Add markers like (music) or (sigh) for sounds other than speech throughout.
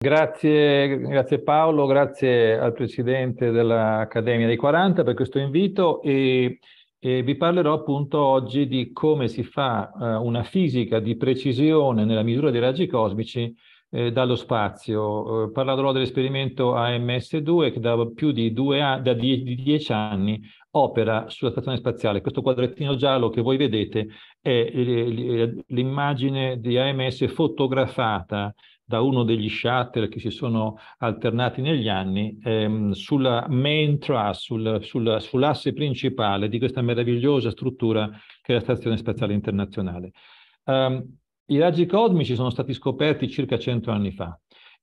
Grazie, grazie, Paolo, grazie al Presidente dell'Accademia dei 40 per questo invito e, e, vi parlerò appunto oggi di come si fa eh, una fisica di precisione nella misura dei raggi cosmici eh, dallo spazio. Eh, parlerò dell'esperimento AMS2 che da più di, due da die di dieci anni opera sulla stazione spaziale. Questo quadrettino giallo che voi vedete è eh, l'immagine di AMS fotografata da uno degli shuttle che si sono alternati negli anni ehm, sulla main thrust, sul, sul, sull'asse principale di questa meravigliosa struttura che è la Stazione Spaziale Internazionale. Um, I raggi cosmici sono stati scoperti circa 100 anni fa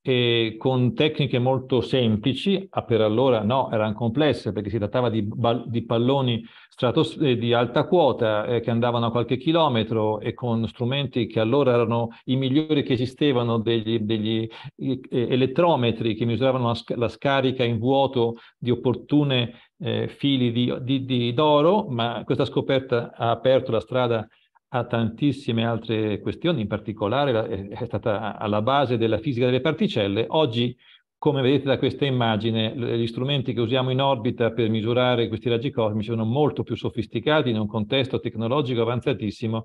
e con tecniche molto semplici, a per allora no, erano complesse perché si trattava di, di palloni stratos- eh, di alta quota eh, che andavano a qualche chilometro e con strumenti che allora erano i migliori che esistevano, degli, degli eh, elettrometri che misuravano la, sc- la, scarica in vuoto di opportune eh, fili di, di, di d'oro, ma questa scoperta ha aperto la strada a tantissime altre questioni, in particolare eh, è stata alla base della fisica delle particelle. Oggi, come vedete da questa immagine, gli strumenti che usiamo in orbita per misurare questi raggi cosmici sono molto più sofisticati in un contesto tecnologico avanzatissimo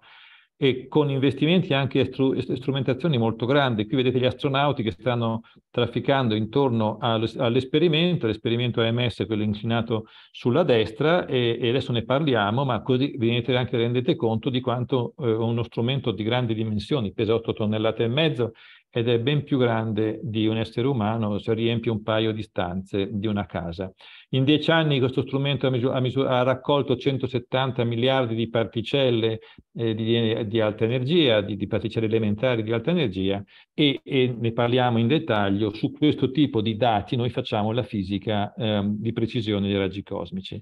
e con investimenti anche e strumentazioni molto grandi. Qui vedete gli astronauti che stanno trafficando intorno all'esperimento, l'esperimento AMS, quello inclinato sulla destra, e, adesso ne parliamo, ma così venite anche rendete conto di quanto eh, uno strumento di grandi dimensioni, pesa 8 tonnellate e mezzo, ed è ben più grande di un essere umano se riempie un paio di stanze di una casa. In dieci anni questo strumento ha, raccolto 170 miliardi di particelle eh, di, di, alta energia, di, di, particelle elementari di alta energia e, e, ne parliamo in dettaglio. Su questo tipo di dati noi facciamo la fisica eh, di precisione dei raggi cosmici.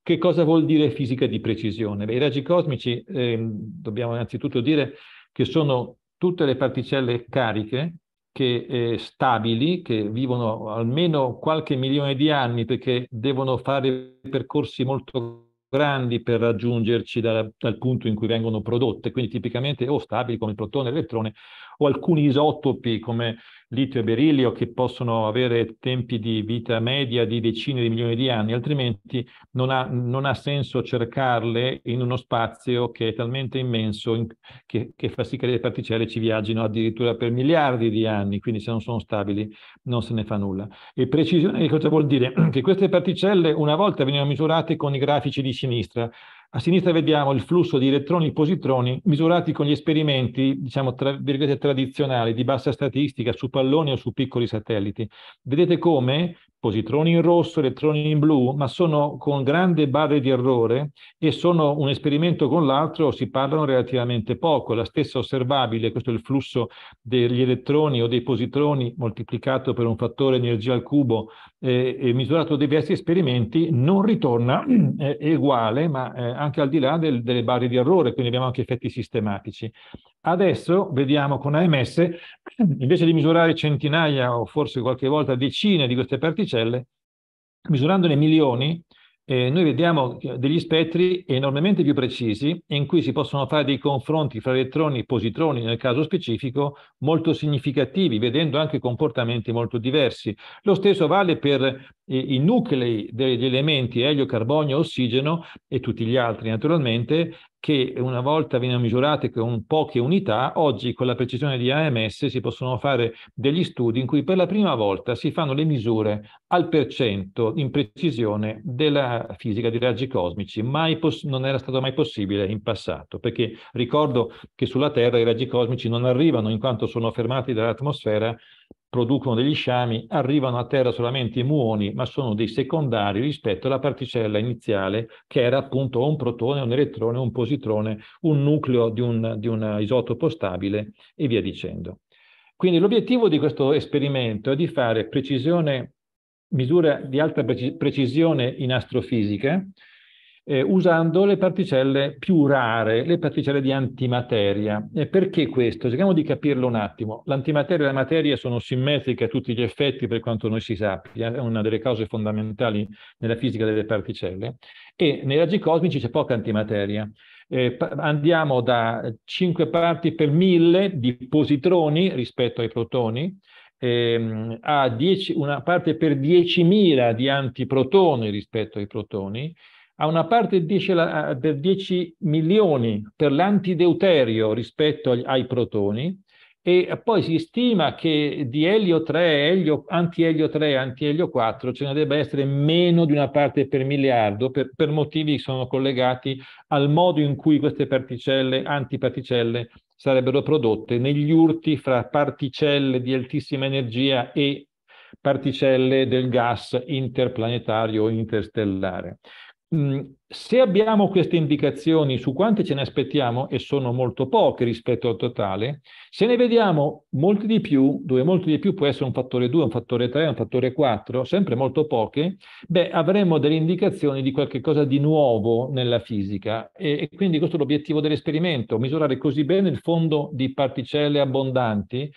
Che cosa vuol dire fisica di precisione? Beh, I raggi cosmici, eh, dobbiamo innanzitutto dire che sono tutte le particelle cariche che, eh, stabili, che vivono almeno qualche milione di anni perché devono fare percorsi molto grandi per raggiungerci da, dal punto in cui vengono prodotte, quindi tipicamente o stabili come il protone e l'elettrone o alcuni isotopi come litio e berilio che possono avere tempi di vita media di decine di milioni di anni, altrimenti non ha, non ha senso cercarle in uno spazio che è talmente immenso in, che, che, fa sì che le particelle ci viaggino addirittura per miliardi di anni, quindi se non sono stabili non se ne fa nulla. E precisione che cosa vuol dire? (clears throat) Che queste particelle una volta venivano misurate con i grafici di sinistra, a sinistra vediamo il flusso di elettroni e positroni misurati con gli esperimenti, diciamo, tra, tradizionali, di bassa statistica, su palloni o su piccoli satelliti. Vedete come positroni in rosso, elettroni in blu, ma sono con grande barre di errore e sono un esperimento con l'altro, si parlano relativamente poco. La stessa osservabile, questo è il flusso degli elettroni o dei positroni moltiplicato per un fattore energia al cubo eh, e misurato da diversi esperimenti, non ritorna eh, (clears throat) uguale, ma eh, anche al di là del, delle barre di errore, quindi abbiamo anche effetti sistematici. Adesso vediamo con AMS, invece di misurare centinaia o forse qualche volta decine di queste particelle, misurandone milioni, eh, noi vediamo degli spettri enormemente più precisi in cui si possono fare dei confronti fra elettroni e positroni, nel caso specifico, molto significativi, vedendo anche comportamenti molto diversi. Lo stesso vale per eh, i nuclei degli elementi elio, carbonio, ossigeno e tutti gli altri, naturalmente, che una volta venivano misurate con poche unità, oggi con la precisione di AMS si possono fare degli studi in cui per la prima volta si fanno le misure al per cento in precisione della fisica di raggi cosmici. Poss- non era stato mai possibile in passato, perché ricordo che sulla Terra i raggi cosmici non arrivano in quanto sono fermati dall'atmosfera producono degli sciami, arrivano a terra solamente i muoni, ma sono dei secondari rispetto alla particella iniziale che era appunto un protone, un elettrone, un positrone, un nucleo di un, di un isotopo stabile e via dicendo. Quindi l'obiettivo di questo esperimento è di fare precisione, misura di alta precisione in astrofisica, eh, usando le particelle più rare, le particelle di antimateria. E perché questo? Cerchiamo di capirlo un attimo. L'antimateria e la materia sono simmetriche a tutti gli effetti per quanto noi si sappia, è una delle cause fondamentali nella fisica delle particelle, e nei raggi cosmici c'è poca antimateria. Eh, andiamo da 5 parti per 1000 di positroni rispetto ai protoni, ehm, a 10, una parte per 10.000 di antiprotoni rispetto ai protoni a una parte del 10, 10 milioni per l'antideuterio rispetto agli, ai protoni e poi si stima che di elio 3, elio, anti-elio 3, anti-elio 4 ce ne debba essere meno di una parte per miliardo per, per motivi che sono collegati al modo in cui queste particelle, antiparticelle sarebbero prodotte negli urti fra particelle di altissima energia e particelle del gas interplanetario o interstellare se abbiamo queste indicazioni su quante ce ne aspettiamo, e sono molto poche rispetto al totale, se ne vediamo molti di più, dove molti di più può essere un fattore 2, un fattore 3, un fattore 4, sempre molto poche, beh, avremo delle indicazioni di qualcosa di nuovo nella fisica. E, e quindi questo è l'obiettivo dell'esperimento, misurare così bene il fondo di particelle abbondanti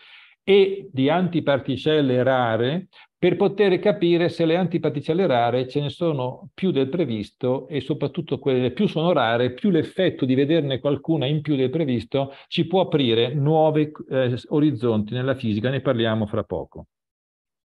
e di antiparticelle rare per poter capire se le antiparticelle rare ce ne sono più del previsto e soprattutto quelle più sono rare, più l'effetto di vederne qualcuna in più del previsto ci può aprire nuovi eh, orizzonti nella fisica, ne parliamo fra poco.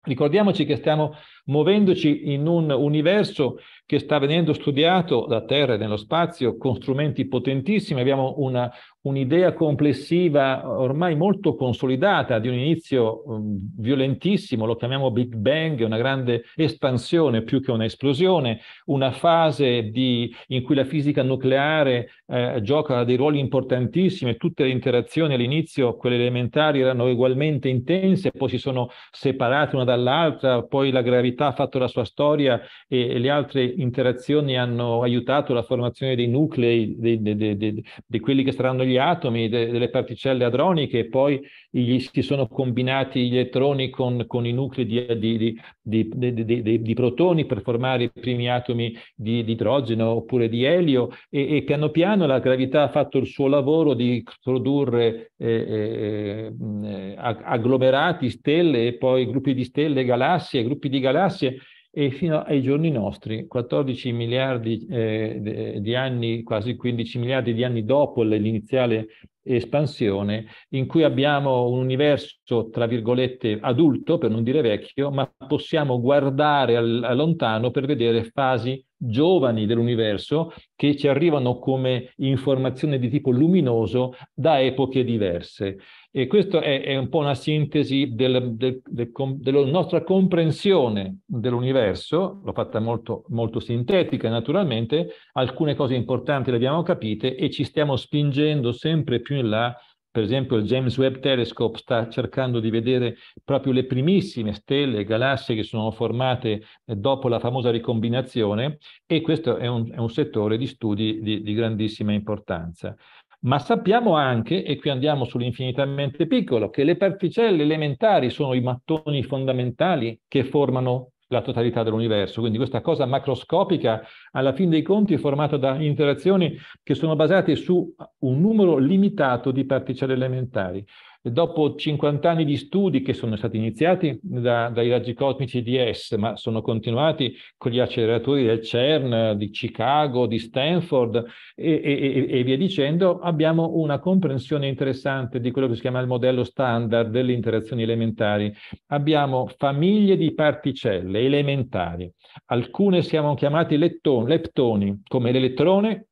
Ricordiamoci che stiamo muovendoci in un universo che sta venendo studiato da Terra e nello spazio con strumenti potentissimi. Abbiamo una, un'idea complessiva ormai molto consolidata di un inizio um, violentissimo, lo chiamiamo Big Bang, una grande espansione più che un'esplosione, una fase di, in cui la fisica nucleare eh, gioca dei ruoli importantissimi, tutte le interazioni all'inizio, quelle elementari, erano ugualmente intense, poi si sono separate una dall'altra, poi la gravità ha fatto la sua storia e, e le altre interazioni hanno aiutato la formazione dei nuclei, di quelli che saranno gli degli atomi, de, delle particelle adroniche e poi gli, si sono combinati gli elettroni con, con i nuclei di, di, di, di, protoni per formare i primi atomi di, idrogeno oppure di elio e, e, piano piano la gravità ha fatto il suo lavoro di produrre eh, eh, eh agglomerati, stelle e poi gruppi di stelle, galassie, gruppi di galassie e fino ai giorni nostri, 14 miliardi eh, di anni, quasi 15 miliardi di anni dopo l'iniziale espansione, in cui abbiamo un universo, tra virgolette, adulto, per non dire vecchio, ma possiamo guardare al, a lontano per vedere fasi giovani dell'universo che ci arrivano come informazione di tipo luminoso da epoche diverse. E questa è, è, un po' una sintesi del, del, del, della nostra comprensione dell'universo, l'ho fatta molto, molto, sintetica naturalmente, alcune cose importanti le abbiamo capite e ci stiamo spingendo sempre più in là, per esempio il James Webb Telescope sta cercando di vedere proprio le primissime stelle e galassie che sono formate eh, dopo la famosa ricombinazione e questo è un, è un settore di studi di, di grandissima importanza ma sappiamo anche, e qui andiamo sull'infinitamente piccolo, che le particelle elementari sono i mattoni fondamentali che formano la totalità dell'universo. Quindi questa cosa macroscopica, alla fin dei conti, è formata da interazioni che sono basate su un numero limitato di particelle elementari. Dopo 50 anni di studi che sono stati iniziati da, dai raggi cosmici di S, ma sono continuati con gli acceleratori del CERN, di Chicago, di Stanford e, e, e via dicendo, abbiamo una comprensione interessante di quello che si chiama il modello standard delle interazioni elementari. Abbiamo famiglie di particelle elementari. Alcune siamo chiamate leptoni, come l'elettrone,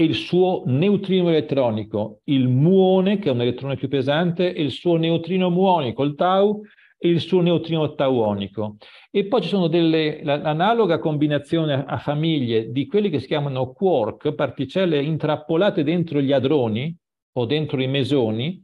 e il suo neutrino elettronico, il muone, che è un elettrone più pesante, e il suo neutrino muonico, il tau, e il suo neutrino tauonico. E poi ci sono delle, l'analoga combinazione a famiglie di quelli che si chiamano quark, particelle intrappolate dentro gli adroni o dentro i mesoni,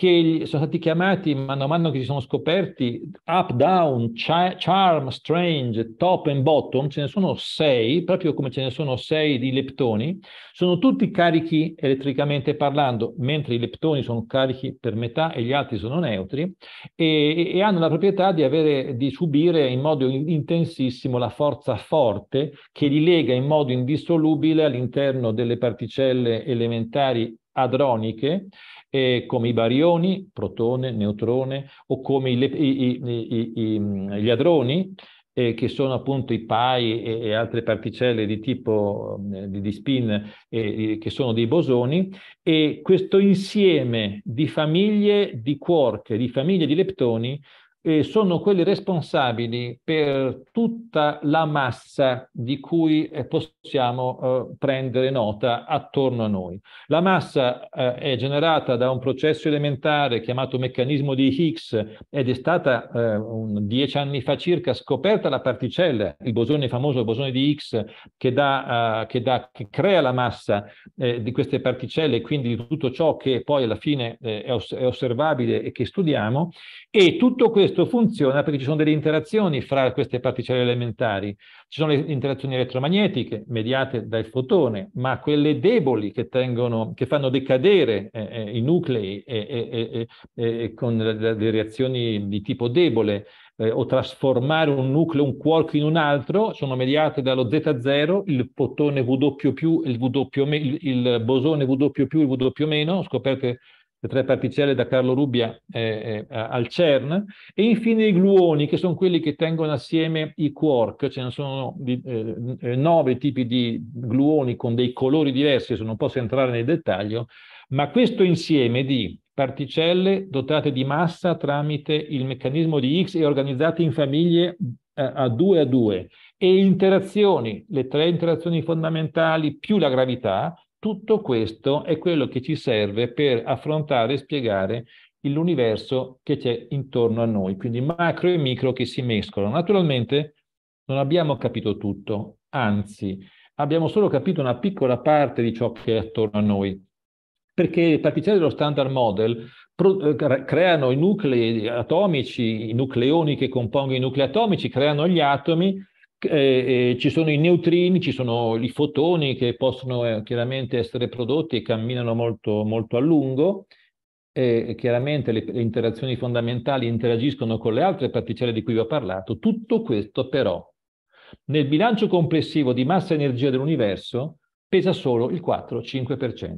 che sono stati chiamati mano a mano che si sono scoperti up, down, char- charm, strange, top and bottom, ce ne sono sei, proprio come ce ne sono sei di leptoni, sono tutti carichi elettricamente parlando, mentre i leptoni sono carichi per metà e gli altri sono neutri, e, e hanno la proprietà di, avere, di subire in modo intensissimo la forza forte che li lega in modo indissolubile all'interno delle particelle elementari adroniche eh, come i barioni, protone, neutrone, o come i, i, i, mm, gli adroni, eh, che sono appunto i pi e, e altre particelle di tipo mm, eh, di, spin eh, che sono dei bosoni e questo insieme di famiglie di quark, di famiglie di leptoni eh, sono quelli responsabili per tutta la massa di cui eh, possiamo eh, prendere nota attorno a noi. La massa eh, è generata da un processo elementare chiamato meccanismo di Higgs ed è stata eh, un, dieci anni fa circa scoperta la particella, il bosone il famoso bosone di Higgs che, dà, eh, che, dà, che crea la massa di queste particelle e quindi di tutto ciò che poi alla fine è, os è osservabile e che studiamo e tutto questo questo funziona perché ci sono delle interazioni fra queste particelle elementari. Ci sono le interazioni elettromagnetiche mediate dal fotone, ma quelle deboli che, tengono, che fanno decadere eh, eh i nuclei eh, eh, eh, eh con delle reazioni di tipo debole o trasformare un nucleo, un quark in un altro, sono mediate dallo Z0, il fotone W+, il, W il bosone W+, il W-, scoperte le tre particelle da Carlo Rubbia eh, eh, al CERN, e infine i gluoni, che sono quelli che tengono assieme i quark, ce ne sono di, eh, nove tipi di gluoni con dei colori diversi, adesso non posso entrare nel dettaglio, ma questo insieme di particelle dotate di massa tramite il meccanismo di X e organizzate in famiglie eh, a due a due, e interazioni, le tre interazioni fondamentali più la gravità, tutto questo è quello che ci serve per affrontare e spiegare l'universo che c'è intorno a noi, quindi macro e micro che si mescolano. Naturalmente non abbiamo capito tutto, anzi abbiamo solo capito una piccola parte di ciò che è attorno a noi, perché particelle dello standard model eh, creano i nuclei atomici, i nucleoni che compongono i nuclei atomici, creano gli atomi eh, eh, ci sono i neutrini, ci sono i fotoni che possono eh, chiaramente essere prodotti e camminano molto, molto a lungo. E chiaramente le, le interazioni fondamentali interagiscono con le altre particelle di cui vi ho parlato. Tutto questo però nel bilancio complessivo di massa e energia dell'universo pesa solo il 4-5%.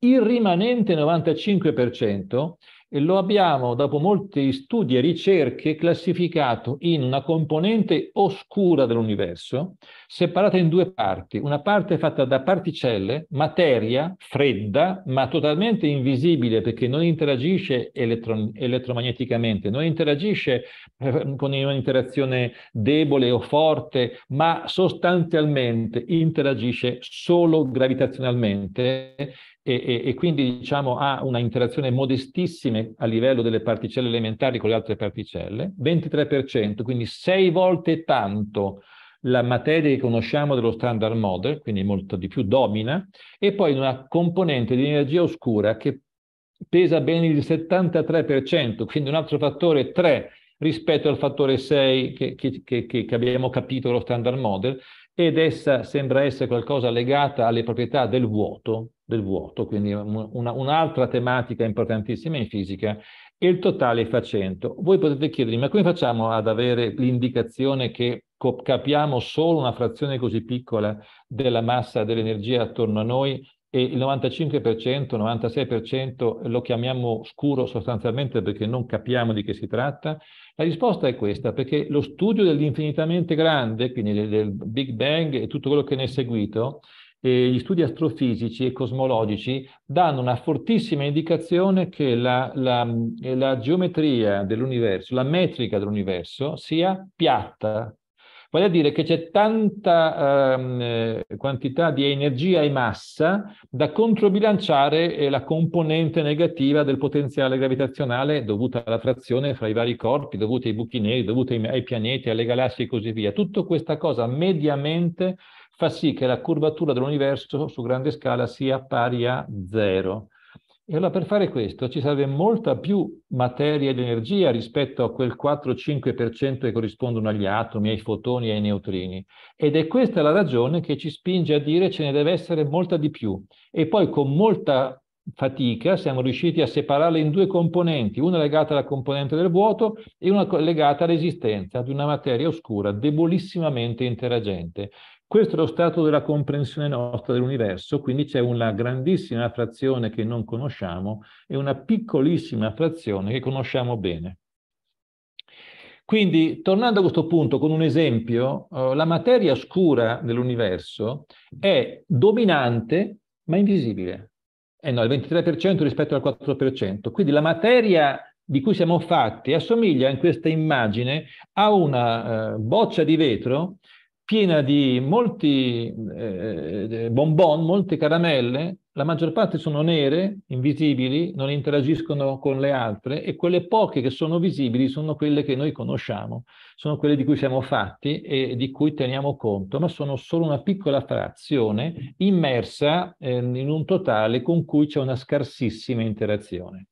Il rimanente 95% e lo abbiamo, dopo molti studi e ricerche, classificato in una componente oscura dell'universo, separata in due parti. Una parte fatta da particelle, materia fredda, ma totalmente invisibile perché non interagisce elettro elettromagneticamente, non interagisce eh, con un'interazione debole o forte, ma sostanzialmente interagisce solo gravitazionalmente e, e, e quindi diciamo, ha una interazione modestissima a livello delle particelle elementari con le altre particelle, 23%, quindi sei volte tanto la materia che conosciamo dello standard model, quindi molto di più domina, e poi una componente di energia oscura che pesa ben il 73%, quindi un altro fattore 3 rispetto al fattore 6 che, che, che, che abbiamo capito dello standard model, ed essa sembra essere qualcosa legata alle proprietà del vuoto, del vuoto quindi una, un'altra tematica importantissima in fisica, e il totale fa 100. Voi potete chiedervi, ma come facciamo ad avere l'indicazione che capiamo solo una frazione così piccola della massa dell'energia attorno a noi e il 95%, 96% lo chiamiamo scuro sostanzialmente perché non capiamo di che si tratta? La risposta è questa, perché lo studio dell'infinitamente grande, quindi del Big Bang e tutto quello che ne è seguito, gli studi astrofisici e cosmologici danno una fortissima indicazione che la, la, la geometria dell'universo, la metrica dell'universo sia piatta, Vale dire che c'è tanta ehm, eh, quantità di energia e massa da controbilanciare eh, la componente negativa del potenziale gravitazionale dovuta alla trazione fra i vari corpi, dovuta ai buchi neri, dovuta ai pianeti, alle galassie e così via. Tutta questa cosa mediamente fa sì che la curvatura dell'universo su grande scala sia pari a zero. E allora per fare questo ci serve molta più materia ed energia rispetto a quel 4-5% che corrispondono agli atomi, ai fotoni e ai neutrini. Ed è questa la ragione che ci spinge a dire ce ne deve essere molta di più. E poi con molta fatica siamo riusciti a separarle in due componenti, una legata alla componente del vuoto e una legata all'esistenza di una materia oscura debolissimamente interagente. Questo è lo stato della comprensione nostra dell'universo, quindi c'è una grandissima frazione che non conosciamo e una piccolissima frazione che conosciamo bene. Quindi, tornando a questo punto con un esempio, eh, la materia scura dell'universo è dominante ma invisibile. Eh no, il 23% rispetto al 4%. Quindi la materia di cui siamo fatti assomiglia in questa immagine a una eh, boccia di vetro piena di molti eh, eh, bonbon, molte caramelle, la maggior parte sono nere, invisibili, non interagiscono con le altre e quelle poche che sono visibili sono quelle che noi conosciamo, sono quelle di cui siamo fatti e di cui teniamo conto, ma sono solo una piccola frazione immersa eh, in un totale con cui c'è una scarsissima interazione.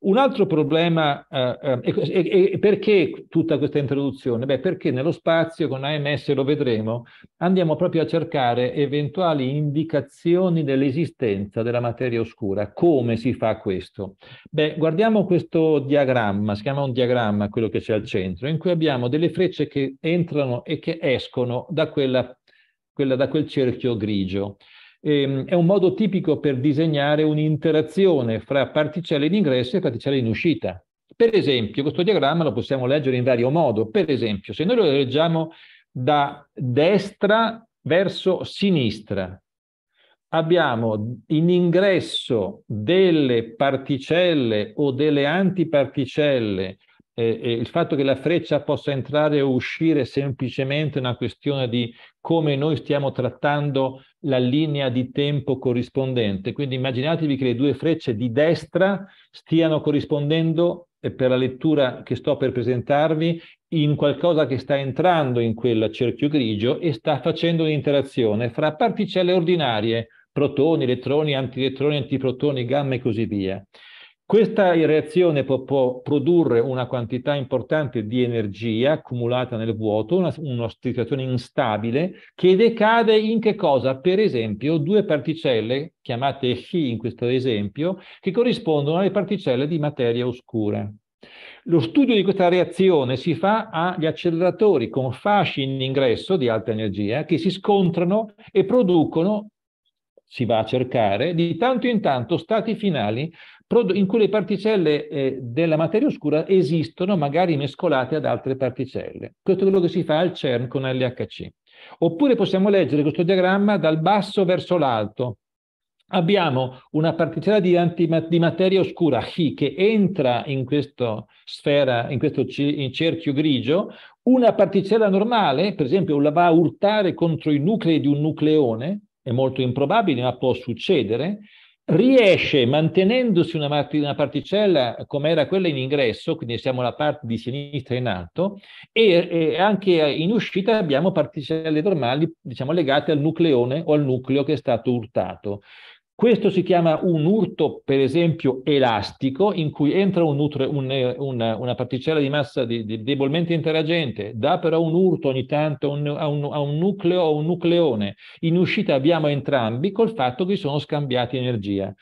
Un altro problema, eh, eh, eh, perché tutta questa introduzione? Beh, perché nello spazio con AMS lo vedremo, andiamo proprio a cercare eventuali indicazioni dell'esistenza della materia oscura. Come si fa questo? Beh, guardiamo questo diagramma, si chiama un diagramma quello che c'è al centro, in cui abbiamo delle frecce che entrano e che escono da, quella, quella, da quel cerchio grigio. Ehm, è un modo tipico per disegnare un'interazione fra particelle in ingresso e particelle in uscita. Per esempio, questo diagramma lo possiamo leggere in vario modo. Per esempio, se noi lo leggiamo da destra verso sinistra, abbiamo in ingresso delle particelle o delle antiparticelle eh, eh il fatto che la freccia possa entrare o uscire è semplicemente una questione di come noi stiamo trattando la linea di tempo corrispondente. Quindi immaginatevi che le due frecce di destra stiano corrispondendo per la lettura che sto per presentarvi in qualcosa che sta entrando in quel cerchio grigio e sta facendo un'interazione fra particelle ordinarie, protoni, elettroni, antielettroni, antiprotoni, gamma e così via. Questa reazione può, produrre una quantità importante di energia accumulata nel vuoto, una, una situazione instabile che decade in che cosa? Per esempio due particelle, chiamate X in questo esempio, che corrispondono alle particelle di materia oscura. Lo studio di questa reazione si fa agli acceleratori con fasci in ingresso di alta energia che si scontrano e producono si va a cercare di tanto in tanto stati finali in cui le particelle eh, della materia oscura esistono magari mescolate ad altre particelle. Questo è quello che si fa al CERN con LHC. Oppure possiamo leggere questo diagramma dal basso verso l'alto. Abbiamo una particella di, di materia oscura, H, che entra in questa sfera, in questo in cerchio grigio, una particella normale, per esempio, la va a urtare contro i nuclei di un nucleone, è molto improbabile, ma può succedere, riesce mantenendosi una, una particella come era quella in ingresso, quindi siamo la parte di sinistra in alto, e, e, anche in uscita abbiamo particelle normali, diciamo, legate al nucleone o al nucleo che è stato urtato. Questo si chiama un urto, per esempio, elastico, in cui entra un nutre, un, una, una, particella di massa di, di debolmente interagente, dà però un urto ogni tanto un, a, a, un, nucleo o un nucleone. In uscita abbiamo entrambi col fatto che sono scambiati energia.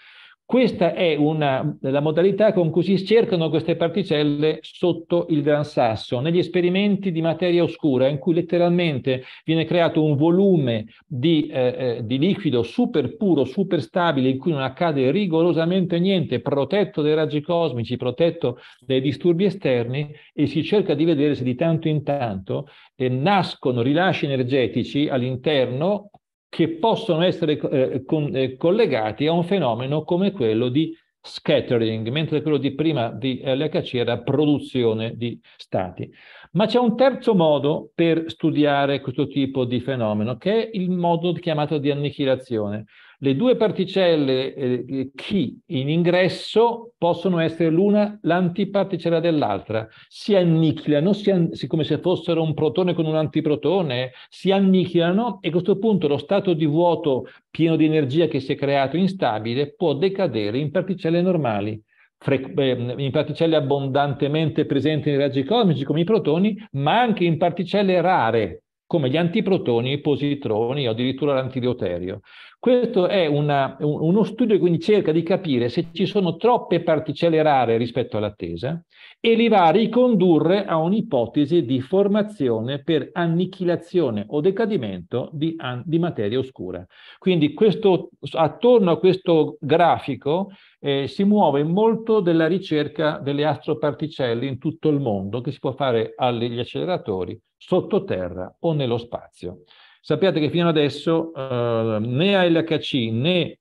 Questa è una, la modalità con cui si cercano queste particelle sotto il gran sasso, negli esperimenti di materia oscura, in cui letteralmente viene creato un volume di, eh, eh, di liquido super puro, super stabile, in cui non accade rigorosamente niente, protetto dai raggi cosmici, protetto dai disturbi esterni, e si cerca di vedere se di tanto in tanto eh, nascono rilasci energetici all'interno che possono essere eh, con, eh, collegati a un fenomeno come quello di scattering, mentre quello di prima di LHC era produzione di stati. Ma c'è un terzo modo per studiare questo tipo di fenomeno, che è il modo chiamato di annichilazione. Le due particelle eh, chi eh, in ingresso possono essere l'una l'antiparticella dell'altra, si annichilano si an siccome se fossero un protone con un antiprotone, si annichilano e a questo punto lo stato di vuoto pieno di energia che si è creato instabile può decadere in particelle normali ehm, in particelle abbondantemente presenti nei raggi cosmici come i protoni, ma anche in particelle rare come gli antiprotoni, i positroni o addirittura l'antideuterio. Questo è una, uno studio che quindi cerca di capire se ci sono troppe particelle rare rispetto all'attesa e li va a ricondurre a un'ipotesi di formazione per annichilazione o decadimento di, di materia oscura. Quindi questo, attorno a questo grafico eh, si muove molto della ricerca delle astroparticelle in tutto il mondo che si può fare agli acceleratori, sottoterra o nello spazio. Sappiate che fino adesso eh, né ALHC né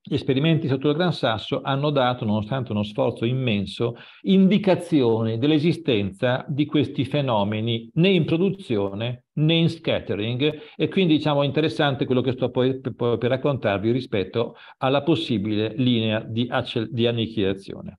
gli esperimenti sotto il Gran Sasso hanno dato, nonostante uno sforzo immenso, indicazioni dell'esistenza di questi fenomeni né in produzione né in scattering e quindi diciamo interessante quello che sto poi, poi per raccontarvi rispetto alla possibile linea di, di annichilazione.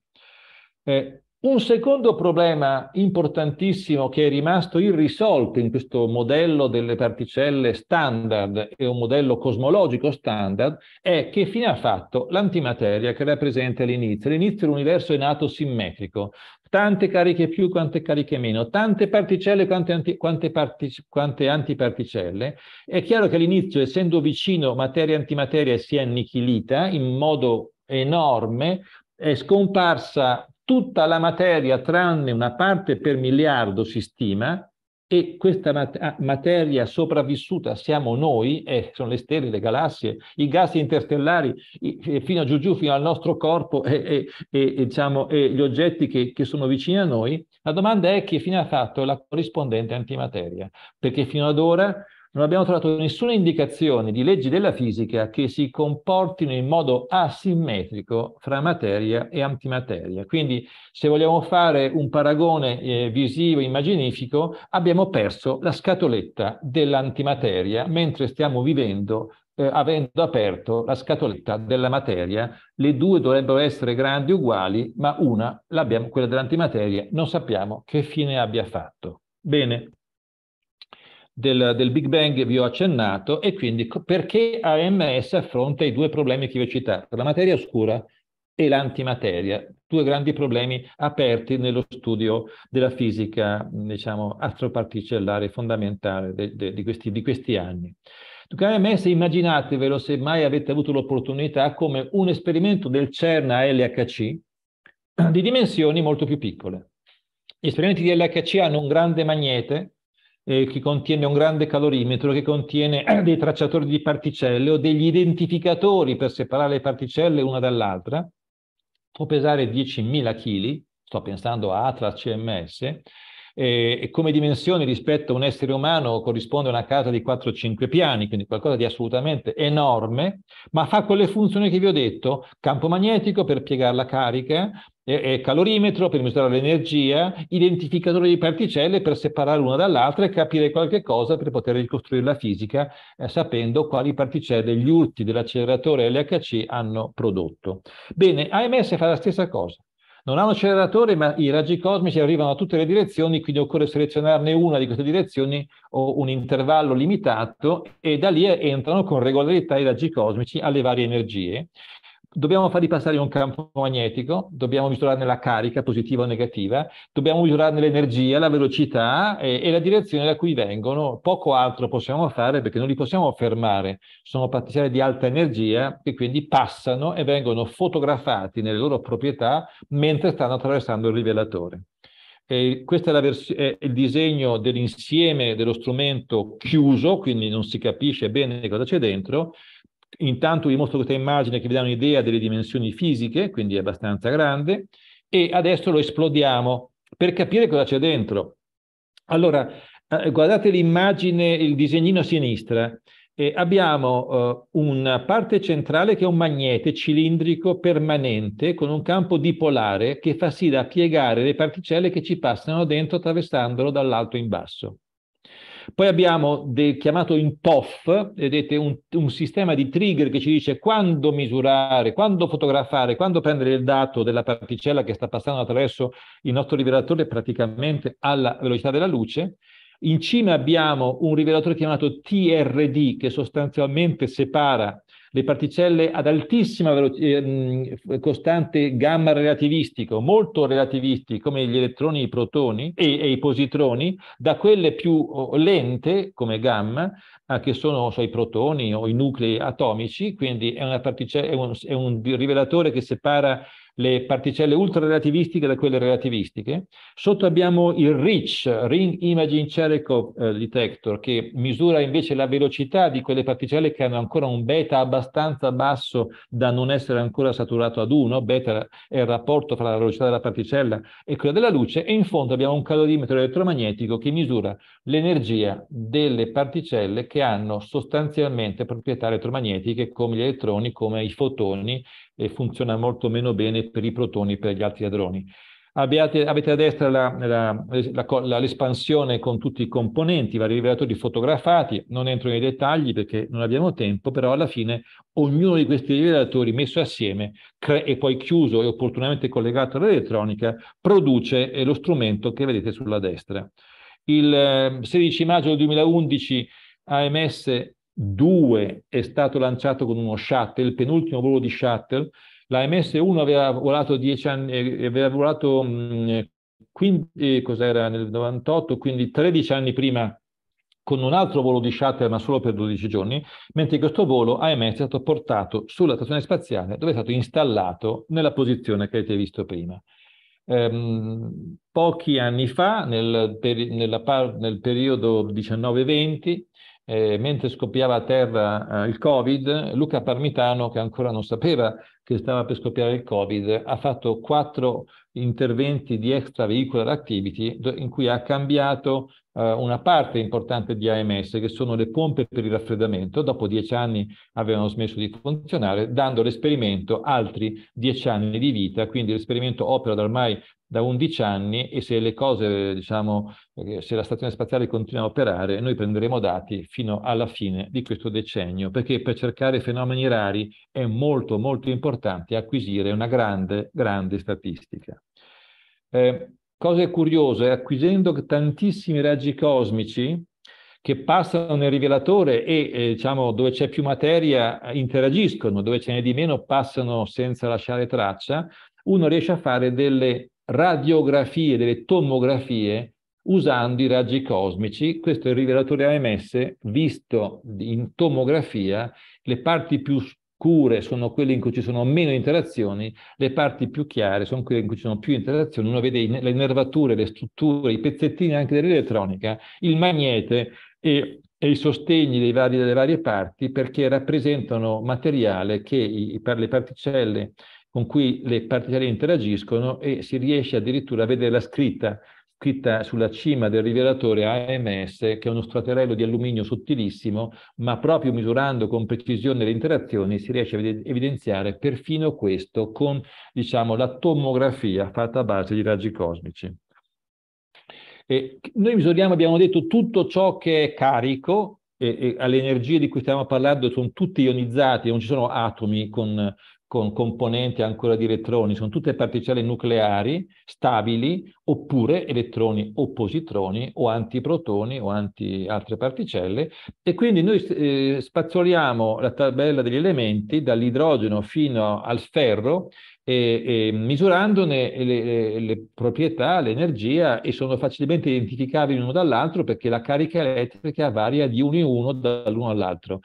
Eh, un secondo problema importantissimo che è rimasto irrisolto in questo modello delle particelle standard e un modello cosmologico standard è che fine ha fatto l'antimateria che era presente all'inizio. All'inizio l'universo è nato simmetrico, tante cariche più quante cariche meno, tante particelle quante, anti, quante, partic quante antiparticelle. È chiaro che all'inizio, essendo vicino materia-antimateria, si è annichilita in modo enorme, è scomparsa tutta la materia tranne una parte per miliardo si stima e questa mat ah, materia sopravvissuta siamo noi, eh, sono le stelle, le galassie, i gas interstellari, i, fino a giù giù, fino al nostro corpo e, e, e, diciamo, e gli oggetti che, che, sono vicini a noi, la domanda è che fine ha fatto la corrispondente antimateria, perché fino ad ora non abbiamo trovato nessuna indicazione di leggi della fisica che si comportino in modo asimmetrico fra materia e antimateria. Quindi se vogliamo fare un paragone eh, visivo, immaginifico, abbiamo perso la scatoletta dell'antimateria mentre stiamo vivendo eh, avendo aperto la scatoletta della materia. Le due dovrebbero essere grandi uguali, ma una, quella dell'antimateria, non sappiamo che fine abbia fatto. Bene del, del, Big Bang vi ho accennato e quindi perché AMS affronta i due problemi che vi ho citato, la materia oscura e l'antimateria, due grandi problemi aperti nello studio della fisica, diciamo, astroparticellare fondamentale de, de, di, questi, di questi anni. Dunque AMS immaginatevelo, se mai avete avuto l'opportunità, come un esperimento del CERN a LHC di dimensioni molto più piccole. Gli esperimenti di LHC hanno un grande magnete eh, che contiene un grande calorimetro, che contiene (clears throat) dei tracciatori di particelle o degli identificatori per separare le particelle una dall'altra, può pesare 10.000 kg, sto pensando a Atlas CMS, eh, come dimensioni rispetto a un essere umano corrisponde a una casa di 4-5 piani, quindi qualcosa di assolutamente enorme, ma fa quelle funzioni che vi ho detto, campo magnetico per piegare la carica, calorimetro per misurare l'energia, identificatore di particelle per separare una dall'altra e capire qualche cosa per poter ricostruire la fisica eh, sapendo quali particelle gli urti dell'acceleratore LHC hanno prodotto. Bene, AMS fa la stessa cosa. Non ha un acceleratore, ma i raggi cosmici arrivano a tutte le direzioni, quindi occorre selezionarne una di queste direzioni o un intervallo limitato e da lì entrano con regolarità i raggi cosmici alle varie energie dobbiamo fargli passare in un campo magnetico, dobbiamo misurarne la carica positiva o negativa, dobbiamo misurarne l'energia, la velocità e, e, la direzione da cui vengono. Poco altro possiamo fare perché non li possiamo fermare. Sono particelle di alta energia che quindi passano e vengono fotografati nelle loro proprietà mentre stanno attraversando il rivelatore. E questo è, è il disegno dell'insieme dello strumento chiuso, quindi non si capisce bene cosa c'è dentro, Intanto vi mostro questa immagine che vi dà un'idea delle dimensioni fisiche, quindi è abbastanza grande, e adesso lo esplodiamo per capire cosa c'è dentro. Allora, eh, guardate l'immagine, il disegnino a sinistra. Eh, abbiamo eh, una parte centrale che è un magnete cilindrico permanente con un campo dipolare che fa sì da piegare le particelle che ci passano dentro attraversandolo dall'alto in basso. Poi abbiamo de, chiamato in TOF, vedete, un, un, sistema di trigger che ci dice quando misurare, quando fotografare, quando prendere il dato della particella che sta passando attraverso il nostro rivelatore praticamente alla velocità della luce. In cima abbiamo un rivelatore chiamato TRD che sostanzialmente separa le particelle ad altissima eh, costante gamma relativistico, molto relativisti come gli elettroni e i protoni e, e i positroni, da quelle più oh, lente come gamma, eh, che sono so, i protoni o i nuclei atomici, quindi è, è, un, è un rivelatore che separa le particelle ultrarelativistiche da quelle relativistiche. Sotto abbiamo il RICH, Ring Imaging Cherico eh, Detector, che misura invece la velocità di quelle particelle che hanno ancora un beta abbastanza basso da non essere ancora saturato ad 1, beta è il rapporto tra la velocità della particella e quella della luce, e in fondo abbiamo un calorimetro elettromagnetico che misura l'energia delle particelle che hanno sostanzialmente proprietà elettromagnetiche come gli elettroni, come i fotoni e funziona molto meno bene per i protoni e per gli altri adroni. Abbiate, avete a destra l'espansione con tutti i componenti, vari rivelatori fotografati, non entro nei dettagli perché non abbiamo tempo, però alla fine ognuno di questi rivelatori messo assieme e poi chiuso e opportunamente collegato all'elettronica produce eh, lo strumento che vedete sulla destra. Il eh, 16 maggio del 2011 AMS 2 è stato lanciato con uno shuttle, il penultimo volo di shuttle, la MS-1 aveva volato, anni, eh, aveva volato mh, mm, eh, 15, eh, cos'era nel 98, quindi 13 anni prima con un altro volo di shuttle ma solo per 12 giorni, mentre questo volo AMS è stato portato sulla stazione spaziale dove è stato installato nella posizione che avete visto prima. Ehm, pochi anni fa, nel, per, nel periodo 19-20, eh, mentre scoppiava a terra eh, il Covid, Luca Parmitano, che ancora non sapeva che stava per scoppiare il Covid, ha fatto quattro interventi di extravehicular activity in cui ha cambiato eh, una parte importante di AMS, che sono le pompe per il raffreddamento. Dopo dieci anni avevano smesso di funzionare, dando l'esperimento altri dieci anni di vita. Quindi l'esperimento opera da ormai da 11 anni e se le cose, diciamo, eh, se la stazione spaziale continua a operare, noi prenderemo dati fino alla fine di questo decennio, perché per cercare fenomeni rari è molto, molto importante acquisire una grande, grande statistica. Eh, cose curiose, acquisendo tantissimi raggi cosmici, che passano nel rivelatore e eh, diciamo, dove c'è più materia eh, interagiscono, dove ce n'è di meno passano senza lasciare traccia, uno riesce a fare delle radiografie, delle tomografie usando i raggi cosmici. Questo è il rivelatore AMS visto in tomografia. Le parti più scure sono quelle in cui ci sono meno interazioni, le parti più chiare sono quelle in cui ci sono più interazioni. Uno vede le nervature, le strutture, i pezzettini anche dell'elettronica, il magnete e, e i sostegni vari, delle varie parti perché rappresentano materiale che i, per le particelle con cui le particelle interagiscono e si riesce addirittura a vedere la scritta scritta sulla cima del rivelatore AMS, che è uno straterello di alluminio sottilissimo, ma proprio misurando con precisione le interazioni si riesce a evidenziare perfino questo con diciamo, la tomografia fatta a base di raggi cosmici. E noi misuriamo, abbiamo detto, tutto ciò che è carico, e, e alle energie di cui stiamo parlando sono tutti ionizzati, non ci sono atomi con, con componenti ancora di elettroni, sono tutte particelle nucleari stabili, oppure elettroni o positroni o antiprotoni o anti altre particelle. E quindi noi eh, spazzoliamo la tabella degli elementi dall'idrogeno fino al ferro e, e misurandone le, le, le, proprietà, l'energia e sono facilmente identificabili l'uno dall'altro perché la carica elettrica varia di uno in uno dall'uno all'altro.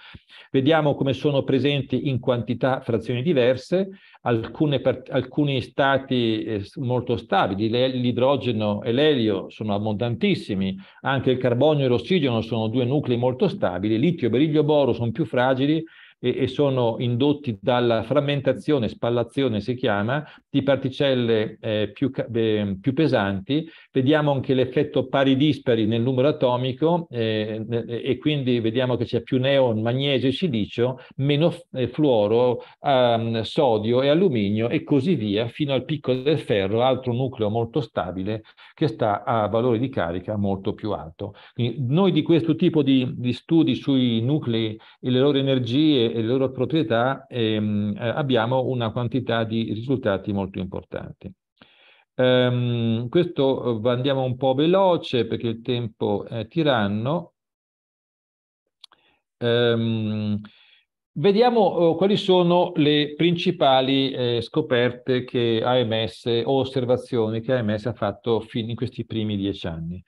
Vediamo come sono presenti in quantità frazioni diverse, Alcune, alcuni stati eh, molto stabili, l'idrogeno e l'elio sono abbondantissimi, anche il carbonio e l'ossigeno sono due nuclei molto stabili, litio, beriglio, boro sono più fragili e, e sono indotti dalla frammentazione, spallazione si chiama, di particelle eh, più, eh, più, pesanti. Vediamo anche l'effetto pari-dispari nel numero atomico eh, e quindi vediamo che c'è più neon, magnesio e silicio, meno eh, fluoro, ehm, sodio e alluminio e così via fino al picco del ferro, altro nucleo molto stabile che sta a valore di carica molto più alto. Quindi noi di questo tipo di, di studi sui nuclei e le loro energie e, le loro proprietà ehm, eh, abbiamo una quantità di risultati molto importanti. Ehm, questo eh, andiamo un po' veloce perché il tempo è tiranno. Ehm, Vediamo eh, quali sono le principali eh, scoperte che AMS o osservazioni che AMS ha fatto fin in questi primi dieci anni